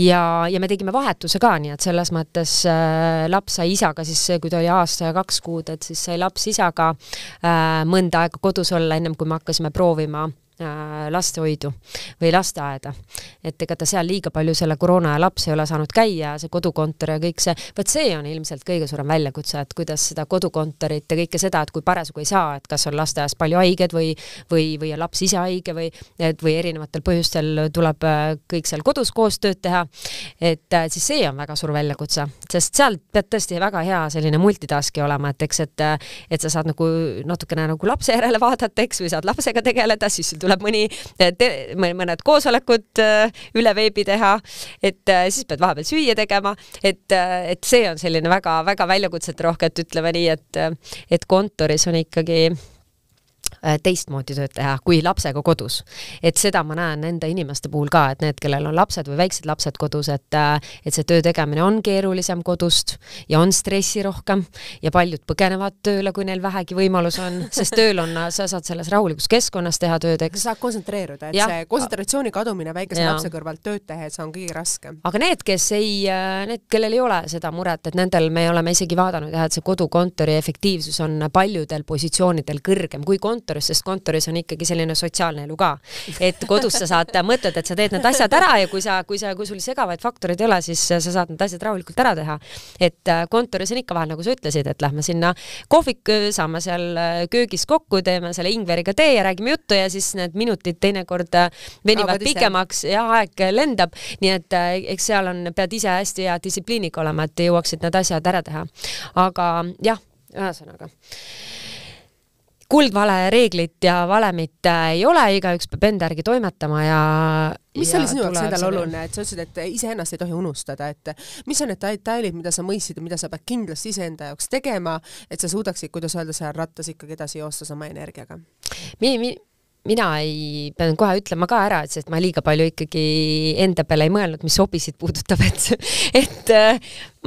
[SPEAKER 2] ja, ja me tegime vahetuse ka, nii et selles mõttes äh, laps sai isaga siis, kui ta oli aasta ja kaks kaks kuud, et siis sai laps isaga äh, mõnda aega kodus olla, ennem kui me hakkasime proovima Äh, lastehoidu või lasteaeda. et ega ta seal liiga palju selle koroona aja laps ei ole saanud käia, see kodukontor ja kõik see, vot see on ilmselt kõige suurem väljakutse, et kuidas seda kodukontorit ja kõike seda, et kui parasjagu ei saa, et kas on lasteaias palju haigeid või, või, või on laps ise haige või, et või erinevatel põhjustel tuleb äh, kõik seal kodus koos tööd teha. et äh, siis see on väga suur väljakutse, sest seal peab tõesti väga hea selline multitask'i olema, et eks, et, et sa saad nagu natukene nagu lapse järele vaadata, eks, või saad lapsega tegeleda, siis tuleb mõni, eh, mõned koosolekud eh, üle veebi teha, et eh, siis pead vahepeal süüa tegema, et, et see on selline väga-väga väljakutseterohke, et ütleme nii, et, et kontoris on ikkagi Äh, teistmoodi tööd teha kui lapsega kodus. et seda ma näen enda inimeste puhul ka, et need, kellel on lapsed või väiksed lapsed kodus, et äh, et see töö tegemine on keerulisem kodust ja on stressirohkem ja paljud põgenevad tööle, kui neil vähegi võimalus on, sest (laughs) tööl on, sa saad selles rahulikus keskkonnas teha tööd, eks. sa saad kontsentreeruda, et ja. see
[SPEAKER 1] kontsentratsiooni kadumine väikese ja. lapse kõrvalt tööd tehes on kõige raskem.
[SPEAKER 2] aga need, kes ei, äh, need, kellel ei ole seda muret, et nendel me oleme isegi vaadanud jah, et see kodukontori efektiivsus on paljudel positsioonidel kõrgem kui kontor, kontoris, sest kontoris on ikkagi selline sotsiaalne elu ka. et kodus sa saad, mõtled, et sa teed need asjad ära ja kui sa, kui sa, kui sul segavaid faktoreid ei ole, siis sa saad need asjad rahulikult ära teha. et äh, kontoris on ikka vahel, nagu sa ütlesid, et lähme sinna kohvik, saame seal äh, köögis kokku, teeme selle ingveriga tee ja räägime juttu ja siis need minutid teinekord äh, venivad pikemaks ja aeg lendab, nii et eks seal on, pead ise hästi hea distsipliiniga olema, et jõuaksid need asjad ära teha. aga jah, ühesõnaga kuldvale reeglit ja valemit äh, ei ole, igaüks peab enda järgi toimetama ja mis ja oli sinu jaoks endal oluline,
[SPEAKER 1] et sa ütlesid, et iseennast ei tohi unustada, et mis on need detailid, mida sa mõistsid ja mida sa pead kindlasti iseenda jaoks tegema, et sa suudaksid, kuidas öelda, seal rattas ikkagi edasi joosta sama energiaga
[SPEAKER 2] mi,? Mi, mina ei, pean kohe ütlema ka ära, sest ma liiga palju ikkagi enda peale ei mõelnud, mis hobisid puudutab, et, et äh,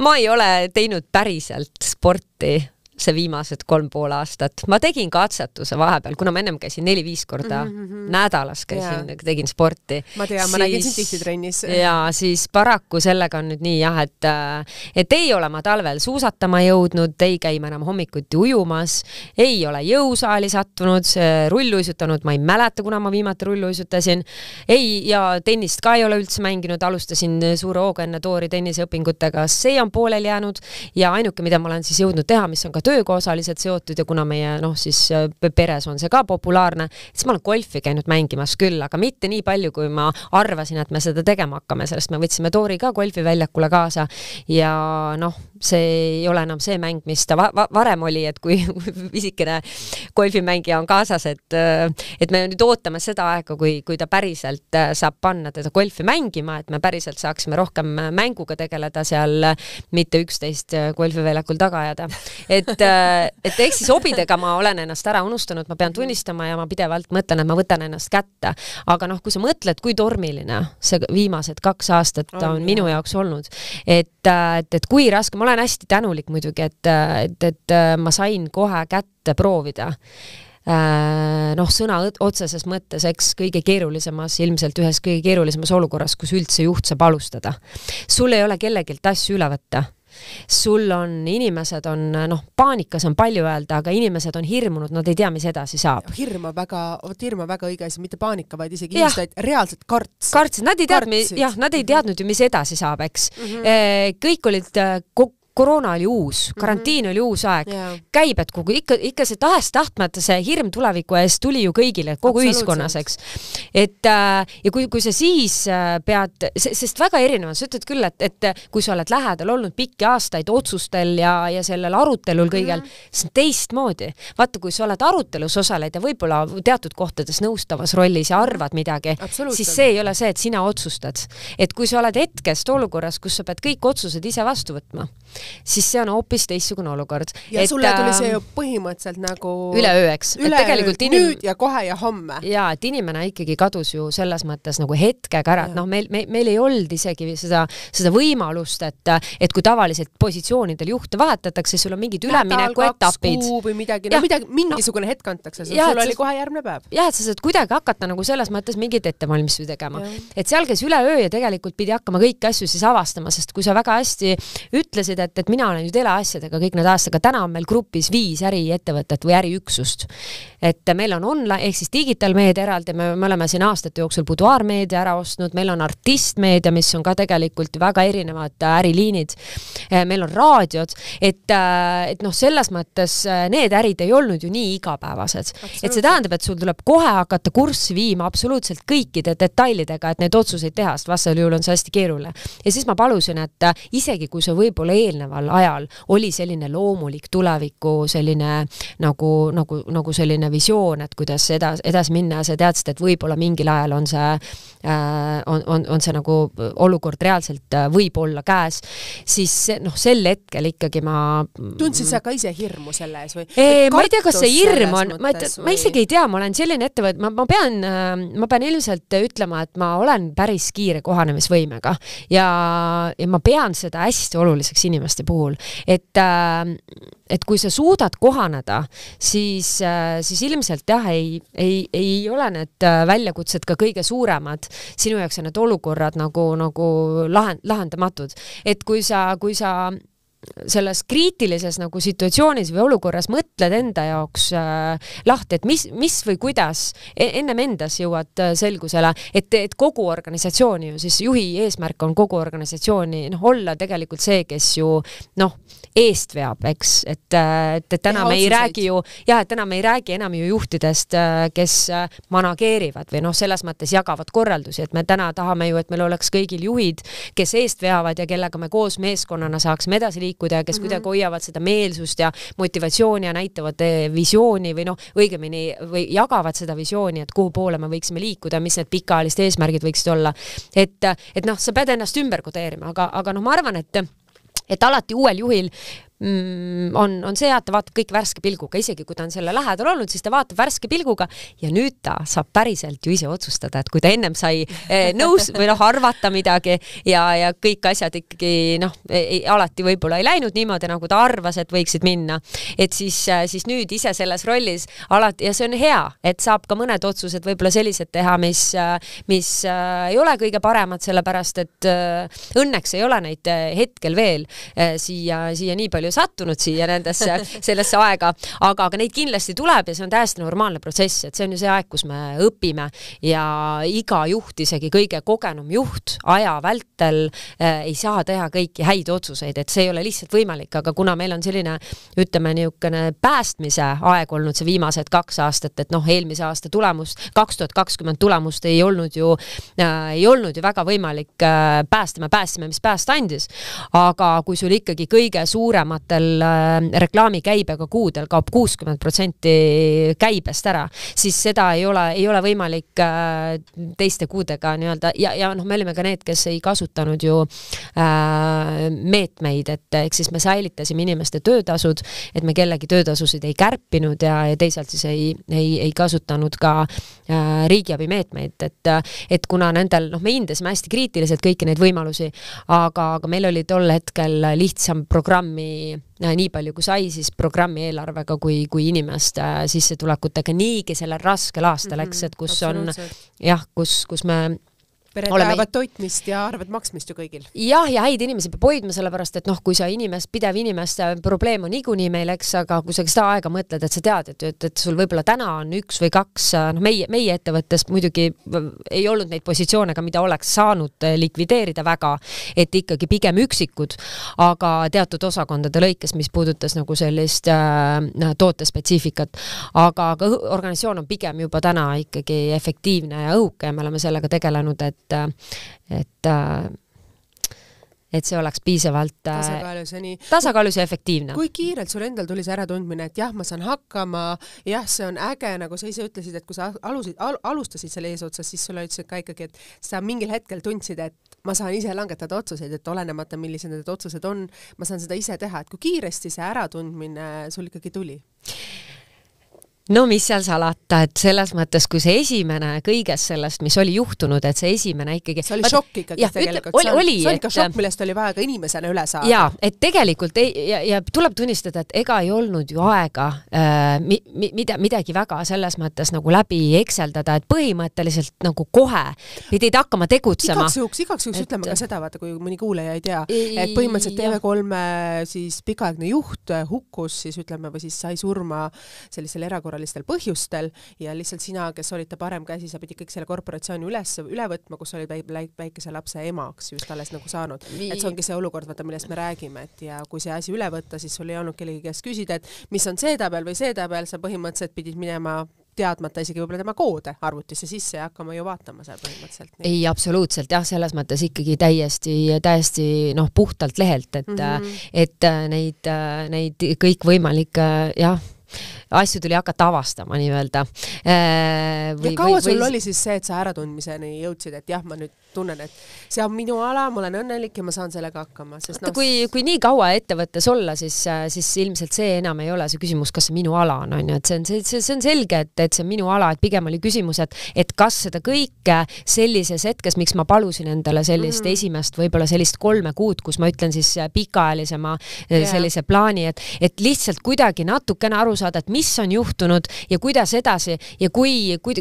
[SPEAKER 2] ma ei ole teinud päriselt sporti see viimased kolm pool aastat. ma tegin katsetuse vahepeal, kuna ma ennem käisin neli-viis korda mm -hmm. nädalas käisin, tegin sporti. ma tean, ma nägin sind tihti
[SPEAKER 1] trennis. ja
[SPEAKER 2] siis paraku sellega on nüüd nii jah, et äh, et ei ole ma talvel suusatama jõudnud, ei käi ma enam hommikuti ujumas, ei ole jõusaali sattunud, rulluisutanud, ma ei mäleta, kuna ma viimati rulluisutasin. ei, ja tennist ka ei ole üldse mänginud, alustasin suure hooga enne toori tenniseõpingutega, see on pooleli jäänud ja ainuke, mida ma olen siis jõudnud teha, mis on ka tööga osaliselt seotud ja kuna meie noh, siis äh, peres on see ka populaarne, siis ma olen golfi käinud mängimas küll, aga mitte nii palju, kui ma arvasin, et me seda tegema hakkame, sellest me võtsime Tori ka golfiväljakule kaasa ja noh, see ei ole enam see mäng, mis ta va va varem oli, et kui (laughs) pisikene golfimängija on kaasas, et et me nüüd ootame seda aega, kui, kui ta päriselt äh, saab panna teda golfi mängima, et me päriselt saaksime rohkem äh, mänguga tegeleda seal, mitte üksteist äh, golfiväljakul taga ajada. et, et ehk siis hobidega ma olen ennast ära unustanud, ma pean tunnistama ja ma pidevalt mõtlen, et ma võtan ennast kätte. aga noh, kui sa mõtled, kui tormiline see viimased kaks aastat on, on minu jaoks olnud, et, et, et kui raske, ma olen olen hästi tänulik muidugi, et, et, et äh, ma sain kohe kätte proovida äh, noh, sõna otseses mõttes, eks kõige keerulisemas, ilmselt ühes kõige keerulisemas olukorras, kus üldse juht saab alustada. sul ei ole kellegilt asju üle võtta sul on, inimesed on noh, paanikas on palju öelda, aga inimesed on hirmunud, nad ei tea, mis edasi saab.
[SPEAKER 1] hirm on väga, vot hirm on väga õige asi, mitte paanika, vaid isegi inimesed
[SPEAKER 2] reaalselt kartsid. kartsid, nad ei teadnud, jah, nad ei teadnud ju, mis edasi saab, eks mm. -hmm. kõik olid eh, koroona oli uus, mhm. karantiin mm -hmm. oli uus aeg yeah., käibed kogu, ikka, ikka see tahes-tahtmata see hirm tuleviku ees tuli ju kõigile, kogu ühiskonnas, eks. et äh, ja kui, kui sa siis äh, pead, sest väga erinev on, sa ütled küll, et, et kui sa oled lähedal olnud pikki aastaid otsustel ja, ja sellel arutelul mhm. kõigel mm, -hmm. see on teistmoodi. vaata, kui sa oled arutelus osaled ja võib-olla teatud kohtades nõustavas rollis ja arvad midagi, siis see ei ole see, et sina otsustad. et kui sa oled hetkest olukorras, kus sa pead kõik otsused ise vastu võtma siis see on hoopis teistsugune olukord. ja et, sulle tuli see ähm, ju
[SPEAKER 1] põhimõtteliselt nagu üleöö, eks. üleöö, inim... nüüd
[SPEAKER 2] ja kohe ja homme. jaa, et inimene ikkagi kadus ju selles mõttes nagu hetkega ära, et noh, meil, meil, meil ei olnud isegi seda, seda võimalust, et, et kui tavaliselt positsioonidel juhte vahetatakse, sul on mingid üleminekuetapid.
[SPEAKER 1] või midagi, no midagi,
[SPEAKER 2] mingisugune no, hetk antakse, sul ja, oli kohe järgmine päev. jah, et sa saad kuidagi hakata nagu selles mõttes mingeid ettevalmistusi tegema. et seal käis üleöö ja tegelikult pidi hakkama kõiki asju siis avastama, sest kui sa väga hästi ütlesid, et, et mina olen ju teleasjadega kõik need aastad, aga täna on meil grupis viis äriettevõtet või äriüksust. et meil on online, ehk siis digitaalmeedia eraldi, me, me oleme siin aastate jooksul buduaarmeedia ära ostnud, meil on artistmeedia, mis on ka tegelikult väga erinevad äriliinid, eh, meil on raadiod, et, eh, et noh, selles mõttes eh, need ärid ei olnud ju nii igapäevased. et see tähendab, et sul tuleb kohe hakata kurssi viima absoluutselt kõikide detailidega, et neid otsuseid teha, sest vastasel juhul on see hästi keeruline. ja siis ma palusin, et isegi kui sa võib-olla e eelneval ajal oli selline loomulik tuleviku selline nagu, nagu, nagu selline visioon, et kuidas edasi, edasi minna ja sa teadsid, et võib-olla mingil ajal on see äh, on, on, on see nagu olukord reaalselt äh, võib olla käes, siis noh, sel hetkel ikkagi ma tundsid sa
[SPEAKER 1] ka ise hirmu selle ees või? ma ei tea, kas see hirm on, ma, ma isegi
[SPEAKER 2] ei tea, ma olen selline ettevõte, ma, ma pean, äh, ma pean ilmselt ütlema, et ma olen päris kiire kohanemisvõimega ja, ja ma pean seda hästi oluliseks inimeseks inimeste puhul, et, ähm, et kui sa suudad kohaneda, siis, äh, siis ilmselt jah, ei, ei, ei ole need äh, väljakutsed ka kõige suuremad. sinu jaoks on need olukorrad nagu, nagu lahend, lahendamatud. et kui sa, kui sa selles kriitilises nagu situatsioonis või olukorras mõtled enda jaoks äh, lahti, et mis, mis või kuidas e-, ennem endas jõuad äh, selgusele, et, et kogu organisatsiooni ju siis juhi eesmärk on kogu organisatsiooni noh, olla tegelikult see, kes ju noh, eest veab, eks, et, äh, et, et täna ja me ei räägi ju jah, et täna me ei räägi enam ju juhtidest, äh, kes äh, manageerivad või noh, selles mõttes jagavad korraldusi, et me täna tahame ju, et meil oleks kõigil juhid, kes eest veavad ja kellega me koos meeskonnana saaksime edasi liikuda liikuda ja kes mm -hmm. kuidagi hoiavad seda meelsust ja motivatsiooni ja näitavad eh, visiooni või noh, õigemini või jagavad seda visiooni, et kuhu poole me võiksime liikuda, mis need pikaajalised eesmärgid võiksid olla. et, et noh, sa pead ennast ümber kodeerima, aga, aga noh, ma arvan, et et alati uuel juhil mm, on, on see, et ta vaatab kõik värske pilguga, isegi kui ta on selle lähedal olnud, siis ta vaatab värske pilguga ja nüüd ta saab päriselt ju ise otsustada, et kui ta ennem sai eh, nõus või noh, arvata midagi ja, ja kõik asjad ikkagi noh, alati võib-olla ei läinud niimoodi, nagu ta arvas, et võiksid minna. et siis, eh, siis nüüd ise selles rollis alati ja see on hea, et saab ka mõned otsused võib-olla sellised teha, mis, eh, mis äh, ei ole kõige paremad, sellepärast et äh, õnneks ei ole neid hetkel veel äh, siia, siia nii palju palju sattunud siia nendesse, sellesse aega, aga, aga neid kindlasti tuleb ja see on täiesti normaalne protsess, et see on ju see aeg, kus me õpime ja iga juht, isegi kõige kogenum juht, aja vältel äh, ei saa teha kõiki häid otsuseid, et see ei ole lihtsalt võimalik, aga kuna meil on selline ütleme, niisugune päästmise aeg olnud see viimased kaks aastat, et noh, eelmise aasta tulemus, kaks tuhat kakskümmend tulemust ei olnud ju äh,, ei olnud ju väga võimalik äh, päästa, me päästsime, mis päästa andis. aga kui sul ikkagi kõige suuremad suurematel äh, reklaamikäibega kuudel kaob kuuskümmend protsenti käibest ära, siis seda ei ole, ei ole võimalik äh, teiste kuudega nii-öelda ja, ja noh, me olime ka need, kes ei kasutanud ju äh, meetmeid, et ehk siis me säilitasime inimeste töötasud, et me kellegi töötasusid ei kärpinud ja, ja teisalt siis ei, ei, ei kasutanud ka äh, riigiabi meetmeid, et et kuna nendel, noh, me hindasime hästi kriitiliselt kõiki neid võimalusi, aga, aga meil oli tol hetkel lihtsam programmi Äh, nii palju kui sai, siis programmi eelarvega kui, kui inimeste äh, sissetulekutega niigi sellel raskel aastal, eks, et mhm, kus on jah, kus, kus me pered oleme... vajavad
[SPEAKER 1] toitmist ja arved maksmist ju kõigil.
[SPEAKER 2] jah, ja häid inimesi peab hoidma, sellepärast et noh, kui sa inimest, pidev inimeste probleem on niikuinii meil, eks, aga kui sa seda aega mõtled, et sa tead, et, et, et sul võib-olla täna on üks või kaks, äh, noh, meie, meie ettevõttes muidugi ei olnud neid positsioone ka, mida oleks saanud äh, likvideerida väga, et ikkagi pigem üksikud, aga teatud osakondade lõikes, mis puudutas nagu sellist äh, tootespetsiifikat. aga, aga organisatsioon on pigem juba täna ikkagi efektiivne ja õhuke ja me oleme sellega tegelenud, et et, et et see oleks piisavalt äh, tasakaalus
[SPEAKER 1] ja nii tasakaalus ja efektiivne. kui kiirelt sul endal tuli see äratundmine, et jah, ma saan hakkama, jah, see on äge, nagu sa ise ütlesid, et kui sa alusid al,, alustasid seal eesotsas, siis sulle ütlesid ka ikkagi, et sa mingil hetkel tundsid, et ma saan ise langetada otsuseid, et olenemata, millised need otsused on, ma saan seda ise teha, et kui kiiresti see äratundmine sul ikkagi tuli?
[SPEAKER 2] no mis seal salata, et selles mõttes, kui see esimene kõigest sellest, mis oli juhtunud, et see esimene ikkagi. see oli Vaat, šokk ikkagi jah, tegelikult. oli, oli. see oli ikka šokk,
[SPEAKER 1] millest oli vaja ka inimesena üle saada. jaa,
[SPEAKER 2] et tegelikult ei, ja, ja tuleb tunnistada, et ega ei olnud ju aega äh, mi, mi, mida, midagi väga selles mõttes nagu läbi ekseldada, et põhimõtteliselt nagu kohe pidid hakkama tegutsema. igaks juhuks,
[SPEAKER 1] igaks juhuks ütleme ka seda, vaata, kui mõni kuulaja ei tea, et põhimõtteliselt TV3-e siis pikaaegne juht hukkus siis ütleme, või siis sai surma sellisel erakorralisel erakorralistel põhjustel ja lihtsalt sina, kes olid ta parem käsi, sa pidid kõik selle korporatsiooni üles, üle võtma, kus oli väikese lapse emaks just alles nagu saanud. et see ongi see olukord, vaata, millest me räägime, et ja kui see asi üle võtta, siis sul ei olnud kellegi käest küsida, et mis on see tabel või see tabel, sa põhimõtteliselt pidid minema teadmata isegi võib-olla tema koode arvutisse sisse ja hakkama ju vaatama seal põhimõtteliselt.
[SPEAKER 2] ei, absoluutselt jah, selles mõttes ikkagi täiesti, täiesti noh, puhtalt lehelt, et mm, -hmm. et äh, neid, äh, neid kõikvõimalikke jah asju tuli hakata avastama nii-öelda. Äh, ja kaua või... sul oli
[SPEAKER 1] siis see, et sa äratundmiseni jõudsid, et jah, ma nüüd tunnen, et see on minu ala, ma olen õnnelik ja ma saan sellega hakkama, sest noh.
[SPEAKER 2] kui, kui nii kaua ettevõttes olla, siis, siis ilmselt see enam ei ole see küsimus, kas see minu ala on, on ju, et see on, see, see, see on selge, et, et see on minu ala, et pigem oli küsimus, et, et kas seda kõike sellises hetkes, miks ma palusin endale sellist mm -hmm. esimest, võib-olla sellist kolme kuud, kus ma ütlen siis äh, pikaajalisema yeah. Äh, sellise plaani, et, et lihtsalt kuidagi natukene aru saada, et mis on juhtunud ja kuidas edasi ja kui, kui,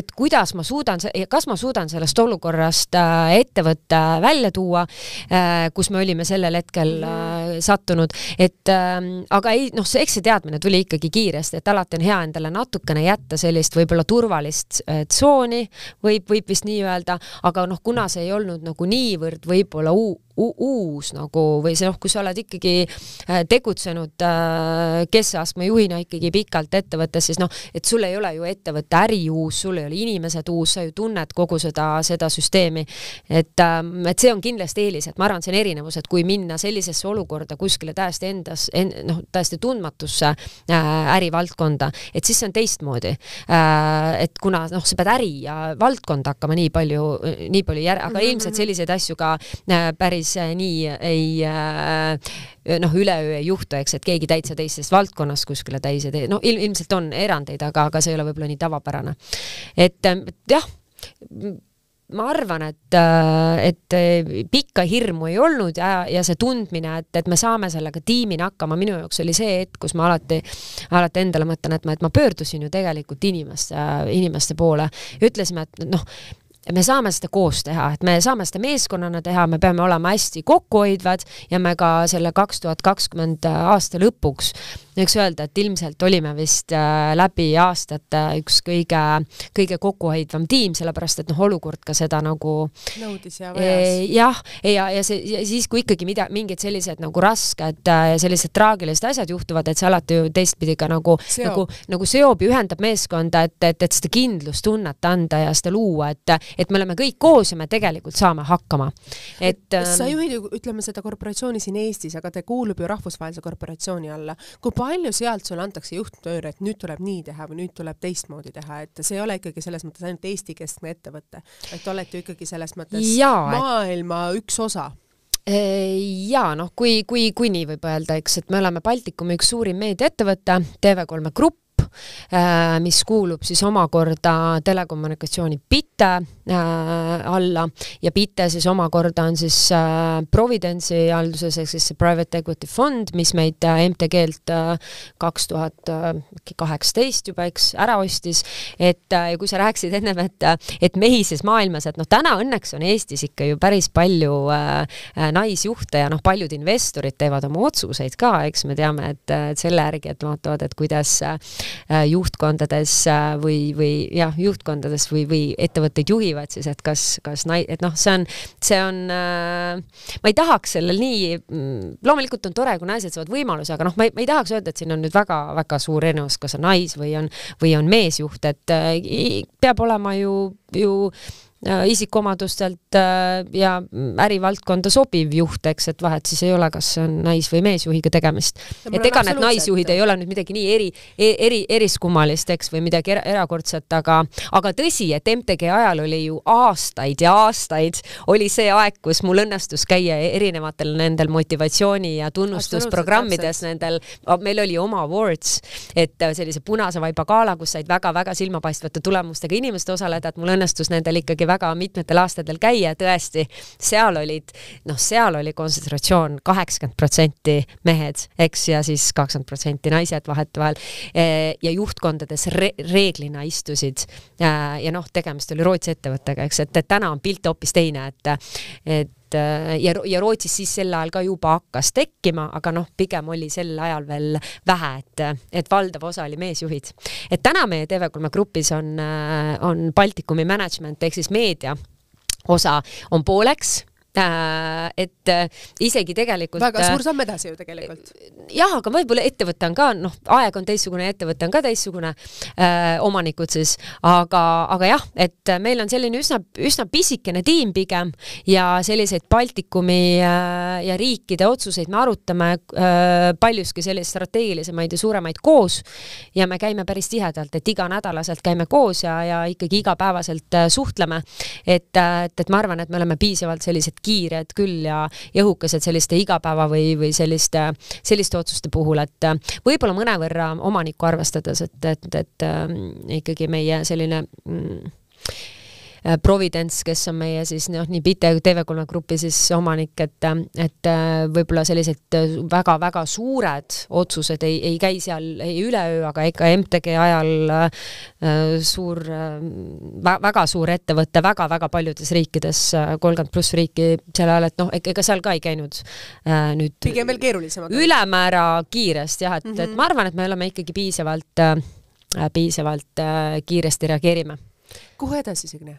[SPEAKER 2] et kuidas ma suudan, kas ma suudan sellest olukorrast äh, ettevõtte välja tuua, äh, kus me olime sellel hetkel äh, sattunud, et ähm, aga ei, noh, eks see teadmine tuli ikkagi kiiresti, et alati on hea endale natukene jätta sellist võib-olla turvalist tsooni, võib, võib vist nii öelda, aga noh, kuna see ei olnud nagu niivõrd võib-olla uus nagu või see noh, kui sa oled ikkagi äh, tegutsenud äh, keskastme juhina ikkagi pikalt ettevõttes, siis noh, et sul ei ole ju ettevõtte äri uus, sul ei ole inimesed uus, sa ju tunned kogu seda, seda süsteemi. et, ähm, et see on kindlasti eelis, et ma arvan, see on erinevus, et kui minna sellisesse olukorda kuskile täiesti endas en,, noh, täiesti tundmatusse äh, ärivaldkonda, et siis see on teistmoodi. et kuna noh, sa pead äri ja valdkonda hakkama nii palju, nii palju järg-, aga mm -hmm. ilmselt mhm. selliseid asju ka päris päris äh, nii ei äh, noh, üleöö ei juhtu, eks, et keegi täitsa teisest valdkonnast kuskile täis ei tee, no ilm, ilmselt on erandeid, aga, aga see ei ole võib-olla nii tavapärane. et ähm, jah, ma arvan, et, äh, et pikka hirmu ei olnud ja, ja see tundmine, et, et me saame sellega tiimina hakkama, minu jaoks oli see hetk, kus ma alati, alati endale mõtlen, et ma, et ma pöördusin ju tegelikult inimeste, inimeste poole ja ütlesime, et noh, et me saame seda koos teha, et me saame seda meeskonnana teha, me peame olema hästi kokkuhoidvad ja me ka selle kaks tuhat kakskümmend aasta lõpuks võiks öelda, et ilmselt olime vist äh, läbi aastate üks kõige, kõige kokkuhoidvam tiim, sellepärast et noh, olukord ka seda nagu nõudis ja vajas. jah, ja, ja see, ja siis, kui ikkagi mida, mingid sellised nagu rasked ja äh, sellised traagilised asjad juhtuvad, et see alati ju teistpidi ka nagu, nagu, nagu seob ja ühendab meeskonda, et, et, et seda kindlustunnet anda ja seda luua, et, et me oleme kõik koos ja me tegelikult saame hakkama. et sa ähm,
[SPEAKER 1] juhid ju, ütleme seda korporatsiooni siin Eestis, aga ta kuulub ju rahvusvahelise korporatsiooni alla. kui palju sealt sulle antakse juhtnööre, et nüüd tuleb nii teha või nüüd tuleb teistmoodi teha, et see ei ole ikkagi selles mõttes ainult Eesti-keskne ettevõte, et olete ju ikkagi selles mõttes ja,
[SPEAKER 2] maailma et... üks osa jaa, noh, kui, kui, kui nii võib öelda, eks, et me oleme Baltikumi üks suurim meediaettevõte, TV3 Grupp, grupp, äh, mis kuulub siis omakorda telekommunikatsiooni BITE äh, alla ja BITE siis omakorda on siis äh, Providence'i halduses ehk siis see private equity fond, mis meid MTG-lt kaks tuhat kaheksateist juba, eks, ära ostis, et ja kui sa rääkisid ennem, et, et mehises maailmas, et noh, täna õnneks on Eestis ikka ju päris palju naisjuhte ja noh, paljud investorid teevad oma otsuseid ka, eks me teame, et, et selle järgi, et vaatavad, et kuidas Äh, juhtkondades äh, või, või jah, juhtkondades või, või ettevõtteid juhivad siis, et kas, kas nai-, et noh, see on, see on, äh, ma ei tahaks sellel nii, mm, loomulikult on tore, kui naised saavad võimaluse, aga noh, ma ei, ma ei tahaks öelda, et siin on nüüd väga-väga suur erinevus, kas on nais või on, või on meesjuht, et peab olema ju, ju Äh, isikuomadustelt äh, ja ärivaldkonda sobiv juht, eks, et vahet siis ei ole, kas see on nais- või meesjuhiga tegemist. et ega need naisjuhid ei ole nüüd midagi nii eri, e-, eri, eriskummalist, eks, või midagi erakordset, aga, aga tõsi, et MTG ajal oli ju aastaid ja aastaid oli see aeg, kus mul õnnestus käia e-, erinevatel nendel motivatsiooni ja tunnustusprogrammides, nendel, meil oli oma awards, et äh, sellise punase vaiba gala, kus said väga-väga silmapaistvate tulemustega inimesed osaleda, et mul õnnestus nendel ikkagi väga mitmetel aastatel käia, tõesti, seal olid, noh, seal oli kontsentratsioon kaheksakümmend protsenti mehed, eks, ja siis kakskümmend protsenti naised vahetevahel eh, ja juhtkondades re reeglina istusid ja, eh, ja noh, tegemist oli Rootsi ettevõttega, eks, et täna on pilt hoopis teine, et et et äh, ja, ja Rootsis siis sel ajal ka juba hakkas tekkima, aga noh, pigem oli sel ajal veel vähe, et, et valdav osa oli meesjuhid. et täna meie TV3 grupis on, äh, on Baltikumi management ehk siis meedia osa on pooleks et äh, äh, isegi tegelikult väga suur äh,
[SPEAKER 1] samm edasi ju tegelikult.
[SPEAKER 2] jah, aga võib-olla ettevõte on ka, noh, aeg on teistsugune, ettevõte on ka teistsugune, omanikud siis, aga, aga jah, et meil on selline üsna, üsna pisikene tiim pigem ja selliseid Baltikumi ja riikide otsuseid me arutame paljuski selliseid strateegilisemaid ja suuremaid koos ja me käime päris tihedalt, et iganädalaselt käime koos ja, ja ikkagi igapäevaselt suhtleme. et, et, et ma arvan, et me oleme piisavalt sellised kiired küll ja, ja õhukesed selliste igapäeva või, või selliste, selliste otsuste puhul, et äh, võib-olla mõnevõrra omanikku arvestades, et, et, et äh, ikkagi meie selline mm, Äh, Providence, kes on meie siis noh, nii Pite kui TV3 grupi siis omanik, et, äh, et äh, võib-olla sellised väga-väga suured otsused ei, ei käi seal ei üleöö, aga ikka MTG ajal äh, suur vä,, väga suur ettevõte väga-väga paljudes riikides, kolmkümmend pluss riiki sel ajal, et noh, ega seal ka ei käinud äh, nüüd pigem veel keerulisemalt. ülemäära kiiresti jah, et mm, -hmm. et mhm. ma arvan, et me oleme ikkagi piisavalt äh, piisavalt äh, kiiresti reageerime.
[SPEAKER 1] kuhu edasi, Signe?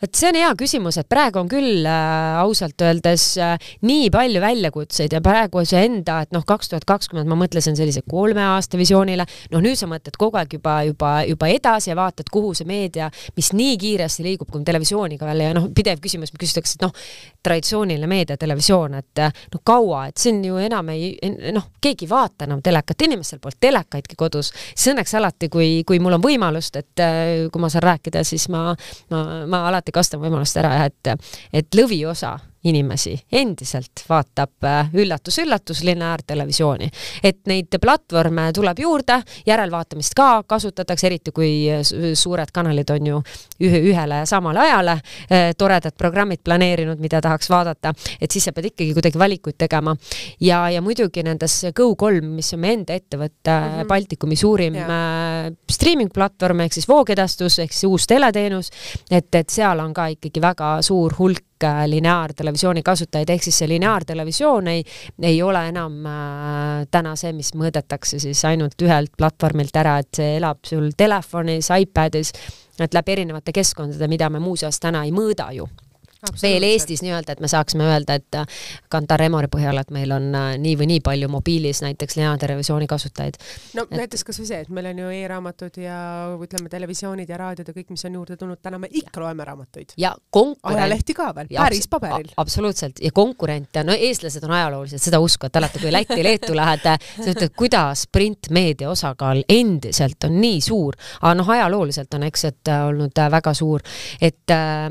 [SPEAKER 2] vot see on hea küsimus, et praegu on küll äh, ausalt öeldes äh, nii palju väljakutseid ja praegu see enda, et noh, kaks tuhat kakskümmend ma mõtlesin sellise kolme aasta visioonile, noh nüüd sa mõtled kogu aeg juba, juba, juba edasi ja vaatad, kuhu see meedia, mis nii kiiresti liigub, kui me televisiooniga veel ja noh, pidev küsimus, küsitakse, et noh, traditsiooniline meedia, televisioon, et noh, kaua, et siin ju enam ei en,, noh, keegi ei vaata enam telekat, inimestel pole telekaidki kodus. siis õnneks alati, kui, kui mul on võimalust, et äh, kui ma saan rääkida, siis ma, ma, ma alati kindlasti kasutan võimalust ära jah, et, et lõviosa inimesi endiselt vaatab äh, üllatus-üllatus lineaartelevisiooni. et neid platvorme tuleb juurde, järelvaatamist ka kasutatakse, eriti kui suured kanalid on ju ühe, ühele ja samale ajale äh, toredad programmid planeerinud, mida tahaks vaadata, et siis sa pead ikkagi kuidagi valikuid tegema. ja, ja muidugi nendes Go3, mis on meie enda ettevõtte mm -hmm. Baltikumi suurim ja. streaming platvorm ehk siis voogedastus ehk siis uus teleteenus, et, et seal on ka ikkagi väga suur hulk kõik lineaartelevisiooni kasutajaid, ehk siis see lineaartelevisioon ei, ei ole enam äh, täna see, mis mõõdetakse siis ainult ühelt platvormilt ära, et see elab sul telefonis, iPadis, et läbi erinevate keskkondade, mida me muuseas täna ei mõõda ju veel Eestis nii-öelda, et me saaksime öelda, et Kantar äh, Emori põhjal, et meil on äh, nii või nii palju mobiilis näiteks lineaartelevisiooni kasutajaid. no et... näiteks
[SPEAKER 1] kasvõi see, et meil on ju e-raamatud ja ütleme, televisioonid ja raadiod ja kõik, mis on juurde tulnud, täna me ikka ja. loeme raamatuid. ja konkurent. ajalehti ka veel, päris paberil.
[SPEAKER 2] absoluutselt ja konkurente, no eestlased on ajaloolised, seda uskuvad alati, kui Lätti, Leetu lähed, äh, sa ütled, kuidas printmeedia osakaal endiselt on nii suur, aga noh, ajalooliselt on, eks, et olnud väga suur, et äh,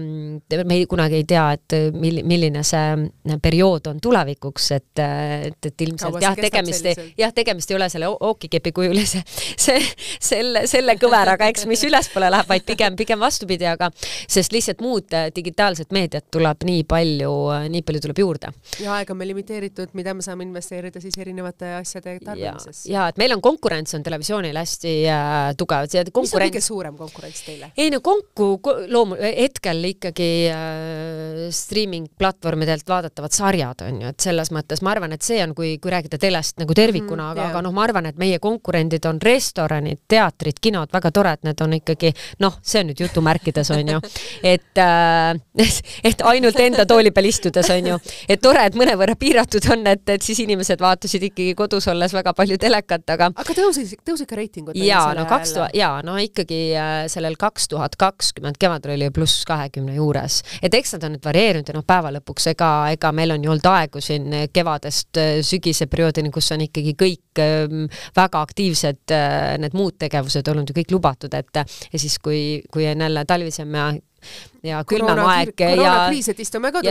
[SPEAKER 2] me ei, kunagi ei tea, et äh, mil-, milline see äh, periood on tulevikuks, et, äh, et, et ilmselt Kaua jah, tegemist ei, jah, tegemist ei ole selle ookikepi kujulise, see, selle, selle kõveraga, eks, mis ülespoole läheb, vaid pigem, pigem vastupidi, aga sest lihtsalt muud digitaalset meediat tuleb nii palju, nii palju tuleb juurde.
[SPEAKER 1] ja aeg on meil limiteeritud, mida me saame investeerida siis erinevate asjade tarbimisesse.
[SPEAKER 2] ja, et meil on konkurents on televisioonil hästi äh, tugev, et see konkurents. mis on kõige
[SPEAKER 1] suurem konkurents teile?
[SPEAKER 2] ei no konku- ko,, loomu-, hetkel ikkagi äh, Äh, streaming platvormidelt vaadatavad sarjad, on ju, et selles mõttes ma arvan, et see on, kui, kui rääkida telest nagu tervikuna mm,, aga, aga noh, ma arvan, et meie konkurendid on restoranid, teatrid, kinod, väga tore, et need on ikkagi noh, see on nüüd jutumärkides, on ju, (laughs) et äh, (laughs) et ainult enda tooli peal istudes, on ju, et tore, et mõnevõrra piiratud on, et, et siis inimesed vaatasid ikkagi kodus olles väga palju telekat, aga aga tõusis, tõusid ka reitingud? jaa, no kaks tuhat, jaa, no ikkagi äh, sellel kaks tuhat kakskümmend kevadel oli pluss kahekümne juures, et eks asjad on nüüd varieerunud ja noh, päeva lõpuks ega, ega meil on ju olnud aegu siin kevadest äh, sügise perioodini, kus on ikkagi kõik ähm, väga aktiivsed äh, need muud tegevused olnud ju kõik lubatud, et ja siis, kui, kui on jälle talvisem ja ja külmem aeg ja, ja
[SPEAKER 1] tipud nagu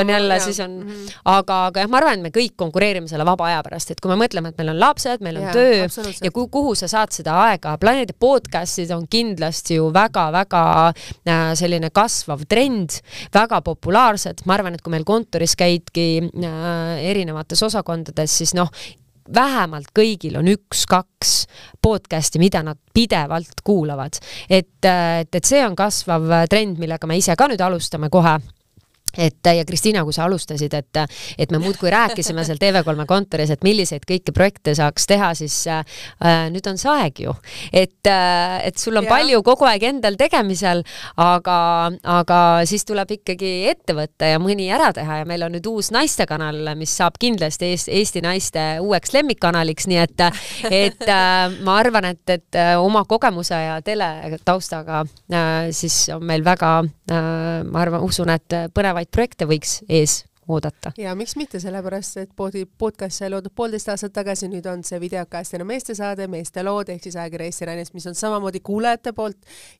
[SPEAKER 1] on jälle, siis on, mhm.
[SPEAKER 2] aga, aga jah, ma arvan, et me kõik konkureerime selle vaba aja pärast, et kui me mõtleme, et meil on lapsed, meil on ja, töö ja kuhu, kuhu sa saad seda aega, Planeedi podcast'id on kindlasti ju väga-väga äh, selline kasvav trend, väga populaarsed, ma arvan, et kui meil kontoris käidki äh, erinevates osakondades, siis noh, vähemalt kõigil on üks-kaks podcast'i, mida nad pidevalt kuulavad. et, et, et see on kasvav trend, millega me ise ka nüüd alustame kohe et äh, ja Kristiina, kui sa alustasid, et, äh, et me muudkui rääkisime seal TV3 kontoris, et milliseid kõiki projekte saaks teha, siis äh, äh, nüüd on see aeg ju. et äh,, et sul on ja. palju kogu aeg endal tegemisel, aga, aga siis tuleb ikkagi ette võtta ja mõni ära teha ja meil on nüüd uus naistekanal, mis saab kindlasti Eest, Eesti naiste uueks lemmikkanaliks, nii et, et äh, ma arvan, et, et oma kogemuse ja teletaustaga äh, siis on meil väga äh,, ma arvan, usun, et põnevaid milliseid projekte võiks ees oodata.
[SPEAKER 1] ja miks mitte, sellepärast et poodi, podcast sai loodud poolteist aastat tagasi, nüüd on see videokajastajana meestesaade, meeste lood ehk siis ajakirja Eesti Naines, mis on samamoodi kuulajate poolt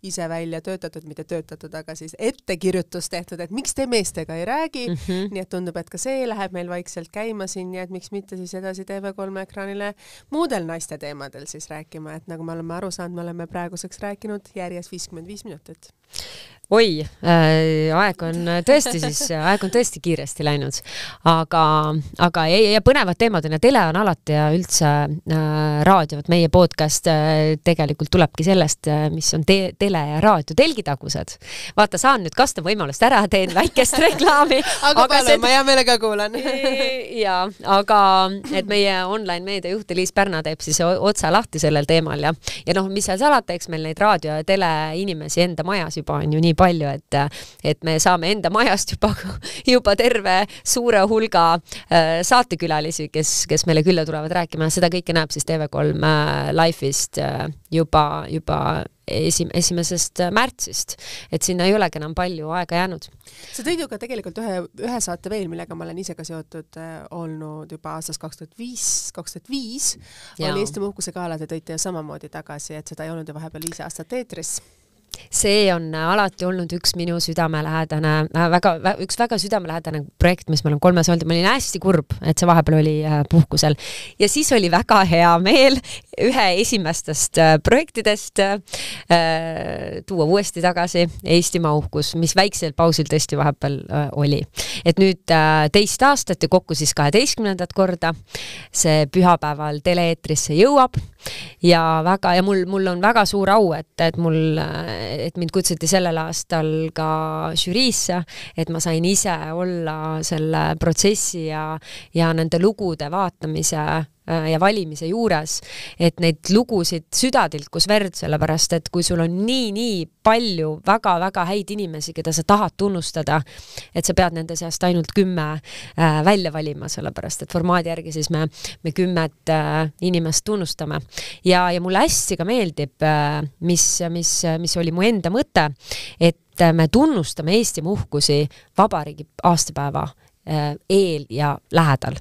[SPEAKER 1] ise välja töötatud, mitte töötatud, aga siis ettekirjutus tehtud, et miks te meestega ei räägi mm. -hmm. nii et tundub, et ka see läheb meil vaikselt käima siin, nii et miks mitte siis edasi TV3 ekraanile muudel naiste teemadel siis rääkima, et nagu me oleme aru saanud, me oleme praeguseks rääkinud järjest viiskümmend viis minutit
[SPEAKER 2] oi äh,, aeg on tõesti siis, aeg on tõesti kiiresti läinud, aga, aga ei, ja põnevad teemad on ja tele on alati ja üldse äh, raadio, vot meie podcast äh, tegelikult tulebki sellest äh,, mis on te tele ja raadio telgitagused. vaata, saan nüüd kasutan võimalust ära, teen väikest reklaami (laughs) aga, aga palun see... Et..., ma hea meelega kuulan (laughs) ja, aga et meie online meediajuht Liis Pärna teeb siis otsa lahti sellel teemal ja, ja noh, mis seal salata, eks meil neid raadio ja teleinimesi enda majas juba on ju nii nii palju, et, et me saame enda majast juba, (laughs) juba terve suure hulga äh, saatekülalisi, kes, kes meile külla tulevad rääkima, seda kõike näeb siis TV3 äh, Live'ist äh, juba, juba esim-, esimesest märtsist. et sinna ei olegi enam palju aega jäänud.
[SPEAKER 1] sa tõid ju ka tegelikult ühe, ühe saate veel, millega ma olen ise ka seotud olnud juba aastast kaks tuhat viis, kaks tuhat viis oli Eesti Muhkuse gala, te tõite ju samamoodi tagasi, et seda ei olnud ju vahepeal viis aastat eetris
[SPEAKER 2] see on alati olnud üks minu südamelähedane äh,, väga, üks väga südamelähedane projekt, mis mul on kolmes olnud ja ma olin hästi kurb, et see vahepeal oli äh, puhkusel. ja siis oli väga hea meel, ühe esimestest äh, projektidest äh, tuua uuesti tagasi Eestimaa uhkus, mis väiksel pausil tõesti vahepeal äh, oli. et nüüd teist aastat ja kokku siis kaheteistkümnendat korda see pühapäeval tele-eetrisse jõuab ja väga, ja mul, mul on väga suur au, et, et mul, et mind kutsuti sellel aastal ka žüriisse, et ma sain ise olla selle protsessi ja, ja nende lugude vaatamise Äh, ja valimise juures, et neid lugusid süda tilkus verd, sellepärast et kui sul on nii-nii palju väga-väga häid inimesi, keda sa tahad tunnustada, et sa pead nende seast ainult kümme äh, välja valima, sellepärast et formaadi järgi siis me, me kümmet äh, inimest tunnustame. ja, ja mulle hästi ka meeldib äh,, mis, mis, mis oli mu enda mõte, et me tunnustame Eestimaa uhkusi vabariigi aastapäeva Äh, eel ja lähedal.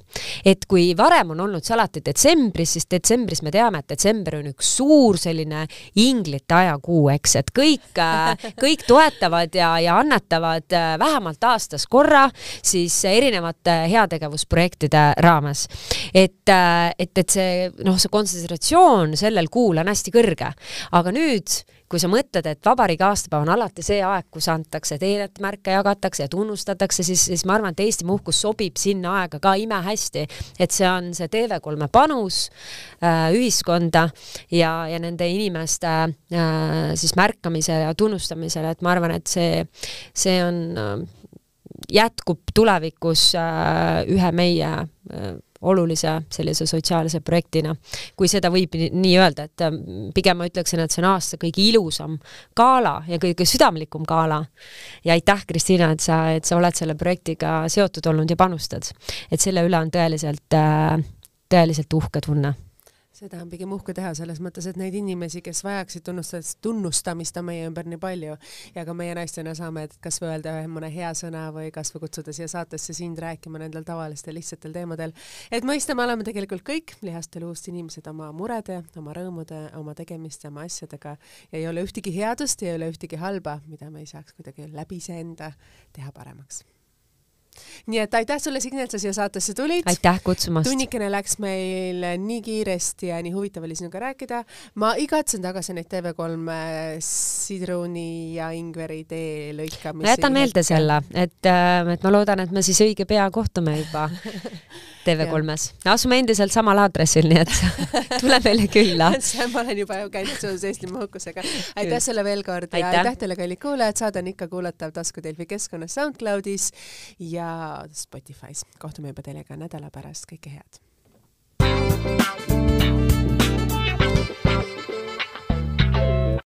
[SPEAKER 2] et kui varem on olnud see alati detsembris, siis detsembris me teame, et detsember on üks suur selline inglite ajakuu, eks, et kõik, äh, (laughs) kõik toetavad ja, ja annatavad äh, vähemalt aastas korra siis erinevate heategevusprojektide raames. et, et, et see noh, see kontsentratsioon sellel kuul on hästi kõrge, aga nüüd kui sa mõtled, et vabariigi aastapäev on alati see aeg, kus antakse teenet, märke jagatakse ja tunnustatakse, siis, siis ma arvan, et Eestimaa uhkus sobib sinna aega ka imehästi. et see on see TV3 panus äh, ühiskonda ja, ja nende inimeste äh, siis märkamisele ja tunnustamisele, et ma arvan, et see, see on äh, jätkub tulevikus äh, ühe meie äh, olulise sellise sotsiaalse projektina, kui seda võib nii öelda, et ähm, pigem ma ütleksin, et see on aasta kõige ilusam gala ja kõige südamlikum gala. ja aitäh, Kristiina, et sa, et sa oled selle projektiga seotud olnud ja panustad. et selle üle on tõeliselt, äh, tõeliselt uhke tunne
[SPEAKER 1] seda on pigem uhke teha selles mõttes, et neid inimesi, kes vajaksid tunnustamist, tunnustamist on meie ümber nii palju ja ka meie naistena saame kas või öelda ühe mõne hea sõna või kas või kutsuda siia saatesse sind rääkima nendel tavalistel lihtsatel teemadel. et mõista, me oleme tegelikult kõik lihast ja luust inimesed oma murede, oma rõõmude, oma tegemiste, oma asjadega ja ei ole ühtegi headust, ei ole ühtegi halba, mida me ei saaks kuidagi läbi iseenda teha paremaks nii et aitäh sulle, Signe, et sa siia saatesse tulid. aitäh kutsumast. tunnikene läks meil nii kiiresti ja nii huvitav oli sinuga rääkida. ma igatsen tagasi neid TV3 sidruni ja ingveri tee lõikamisi. ma jätan meelde
[SPEAKER 2] selle, et, äh, et ma loodan, et me siis õige pea kohtume juba TV3-s. (laughs) asume endiselt samal aadressil, nii et (laughs) tule meile külla
[SPEAKER 1] (laughs) ma olen juba käinud seoses Eesti mahukusega. aitäh sulle veel kord ja aitäh, aitäh teile, kallid kuulajad, saade on ikka kuulatav taskutelfi keskkonnas SoundCloudis ja ja Spotify's. kohtume juba teiega nädala pärast, kõike head.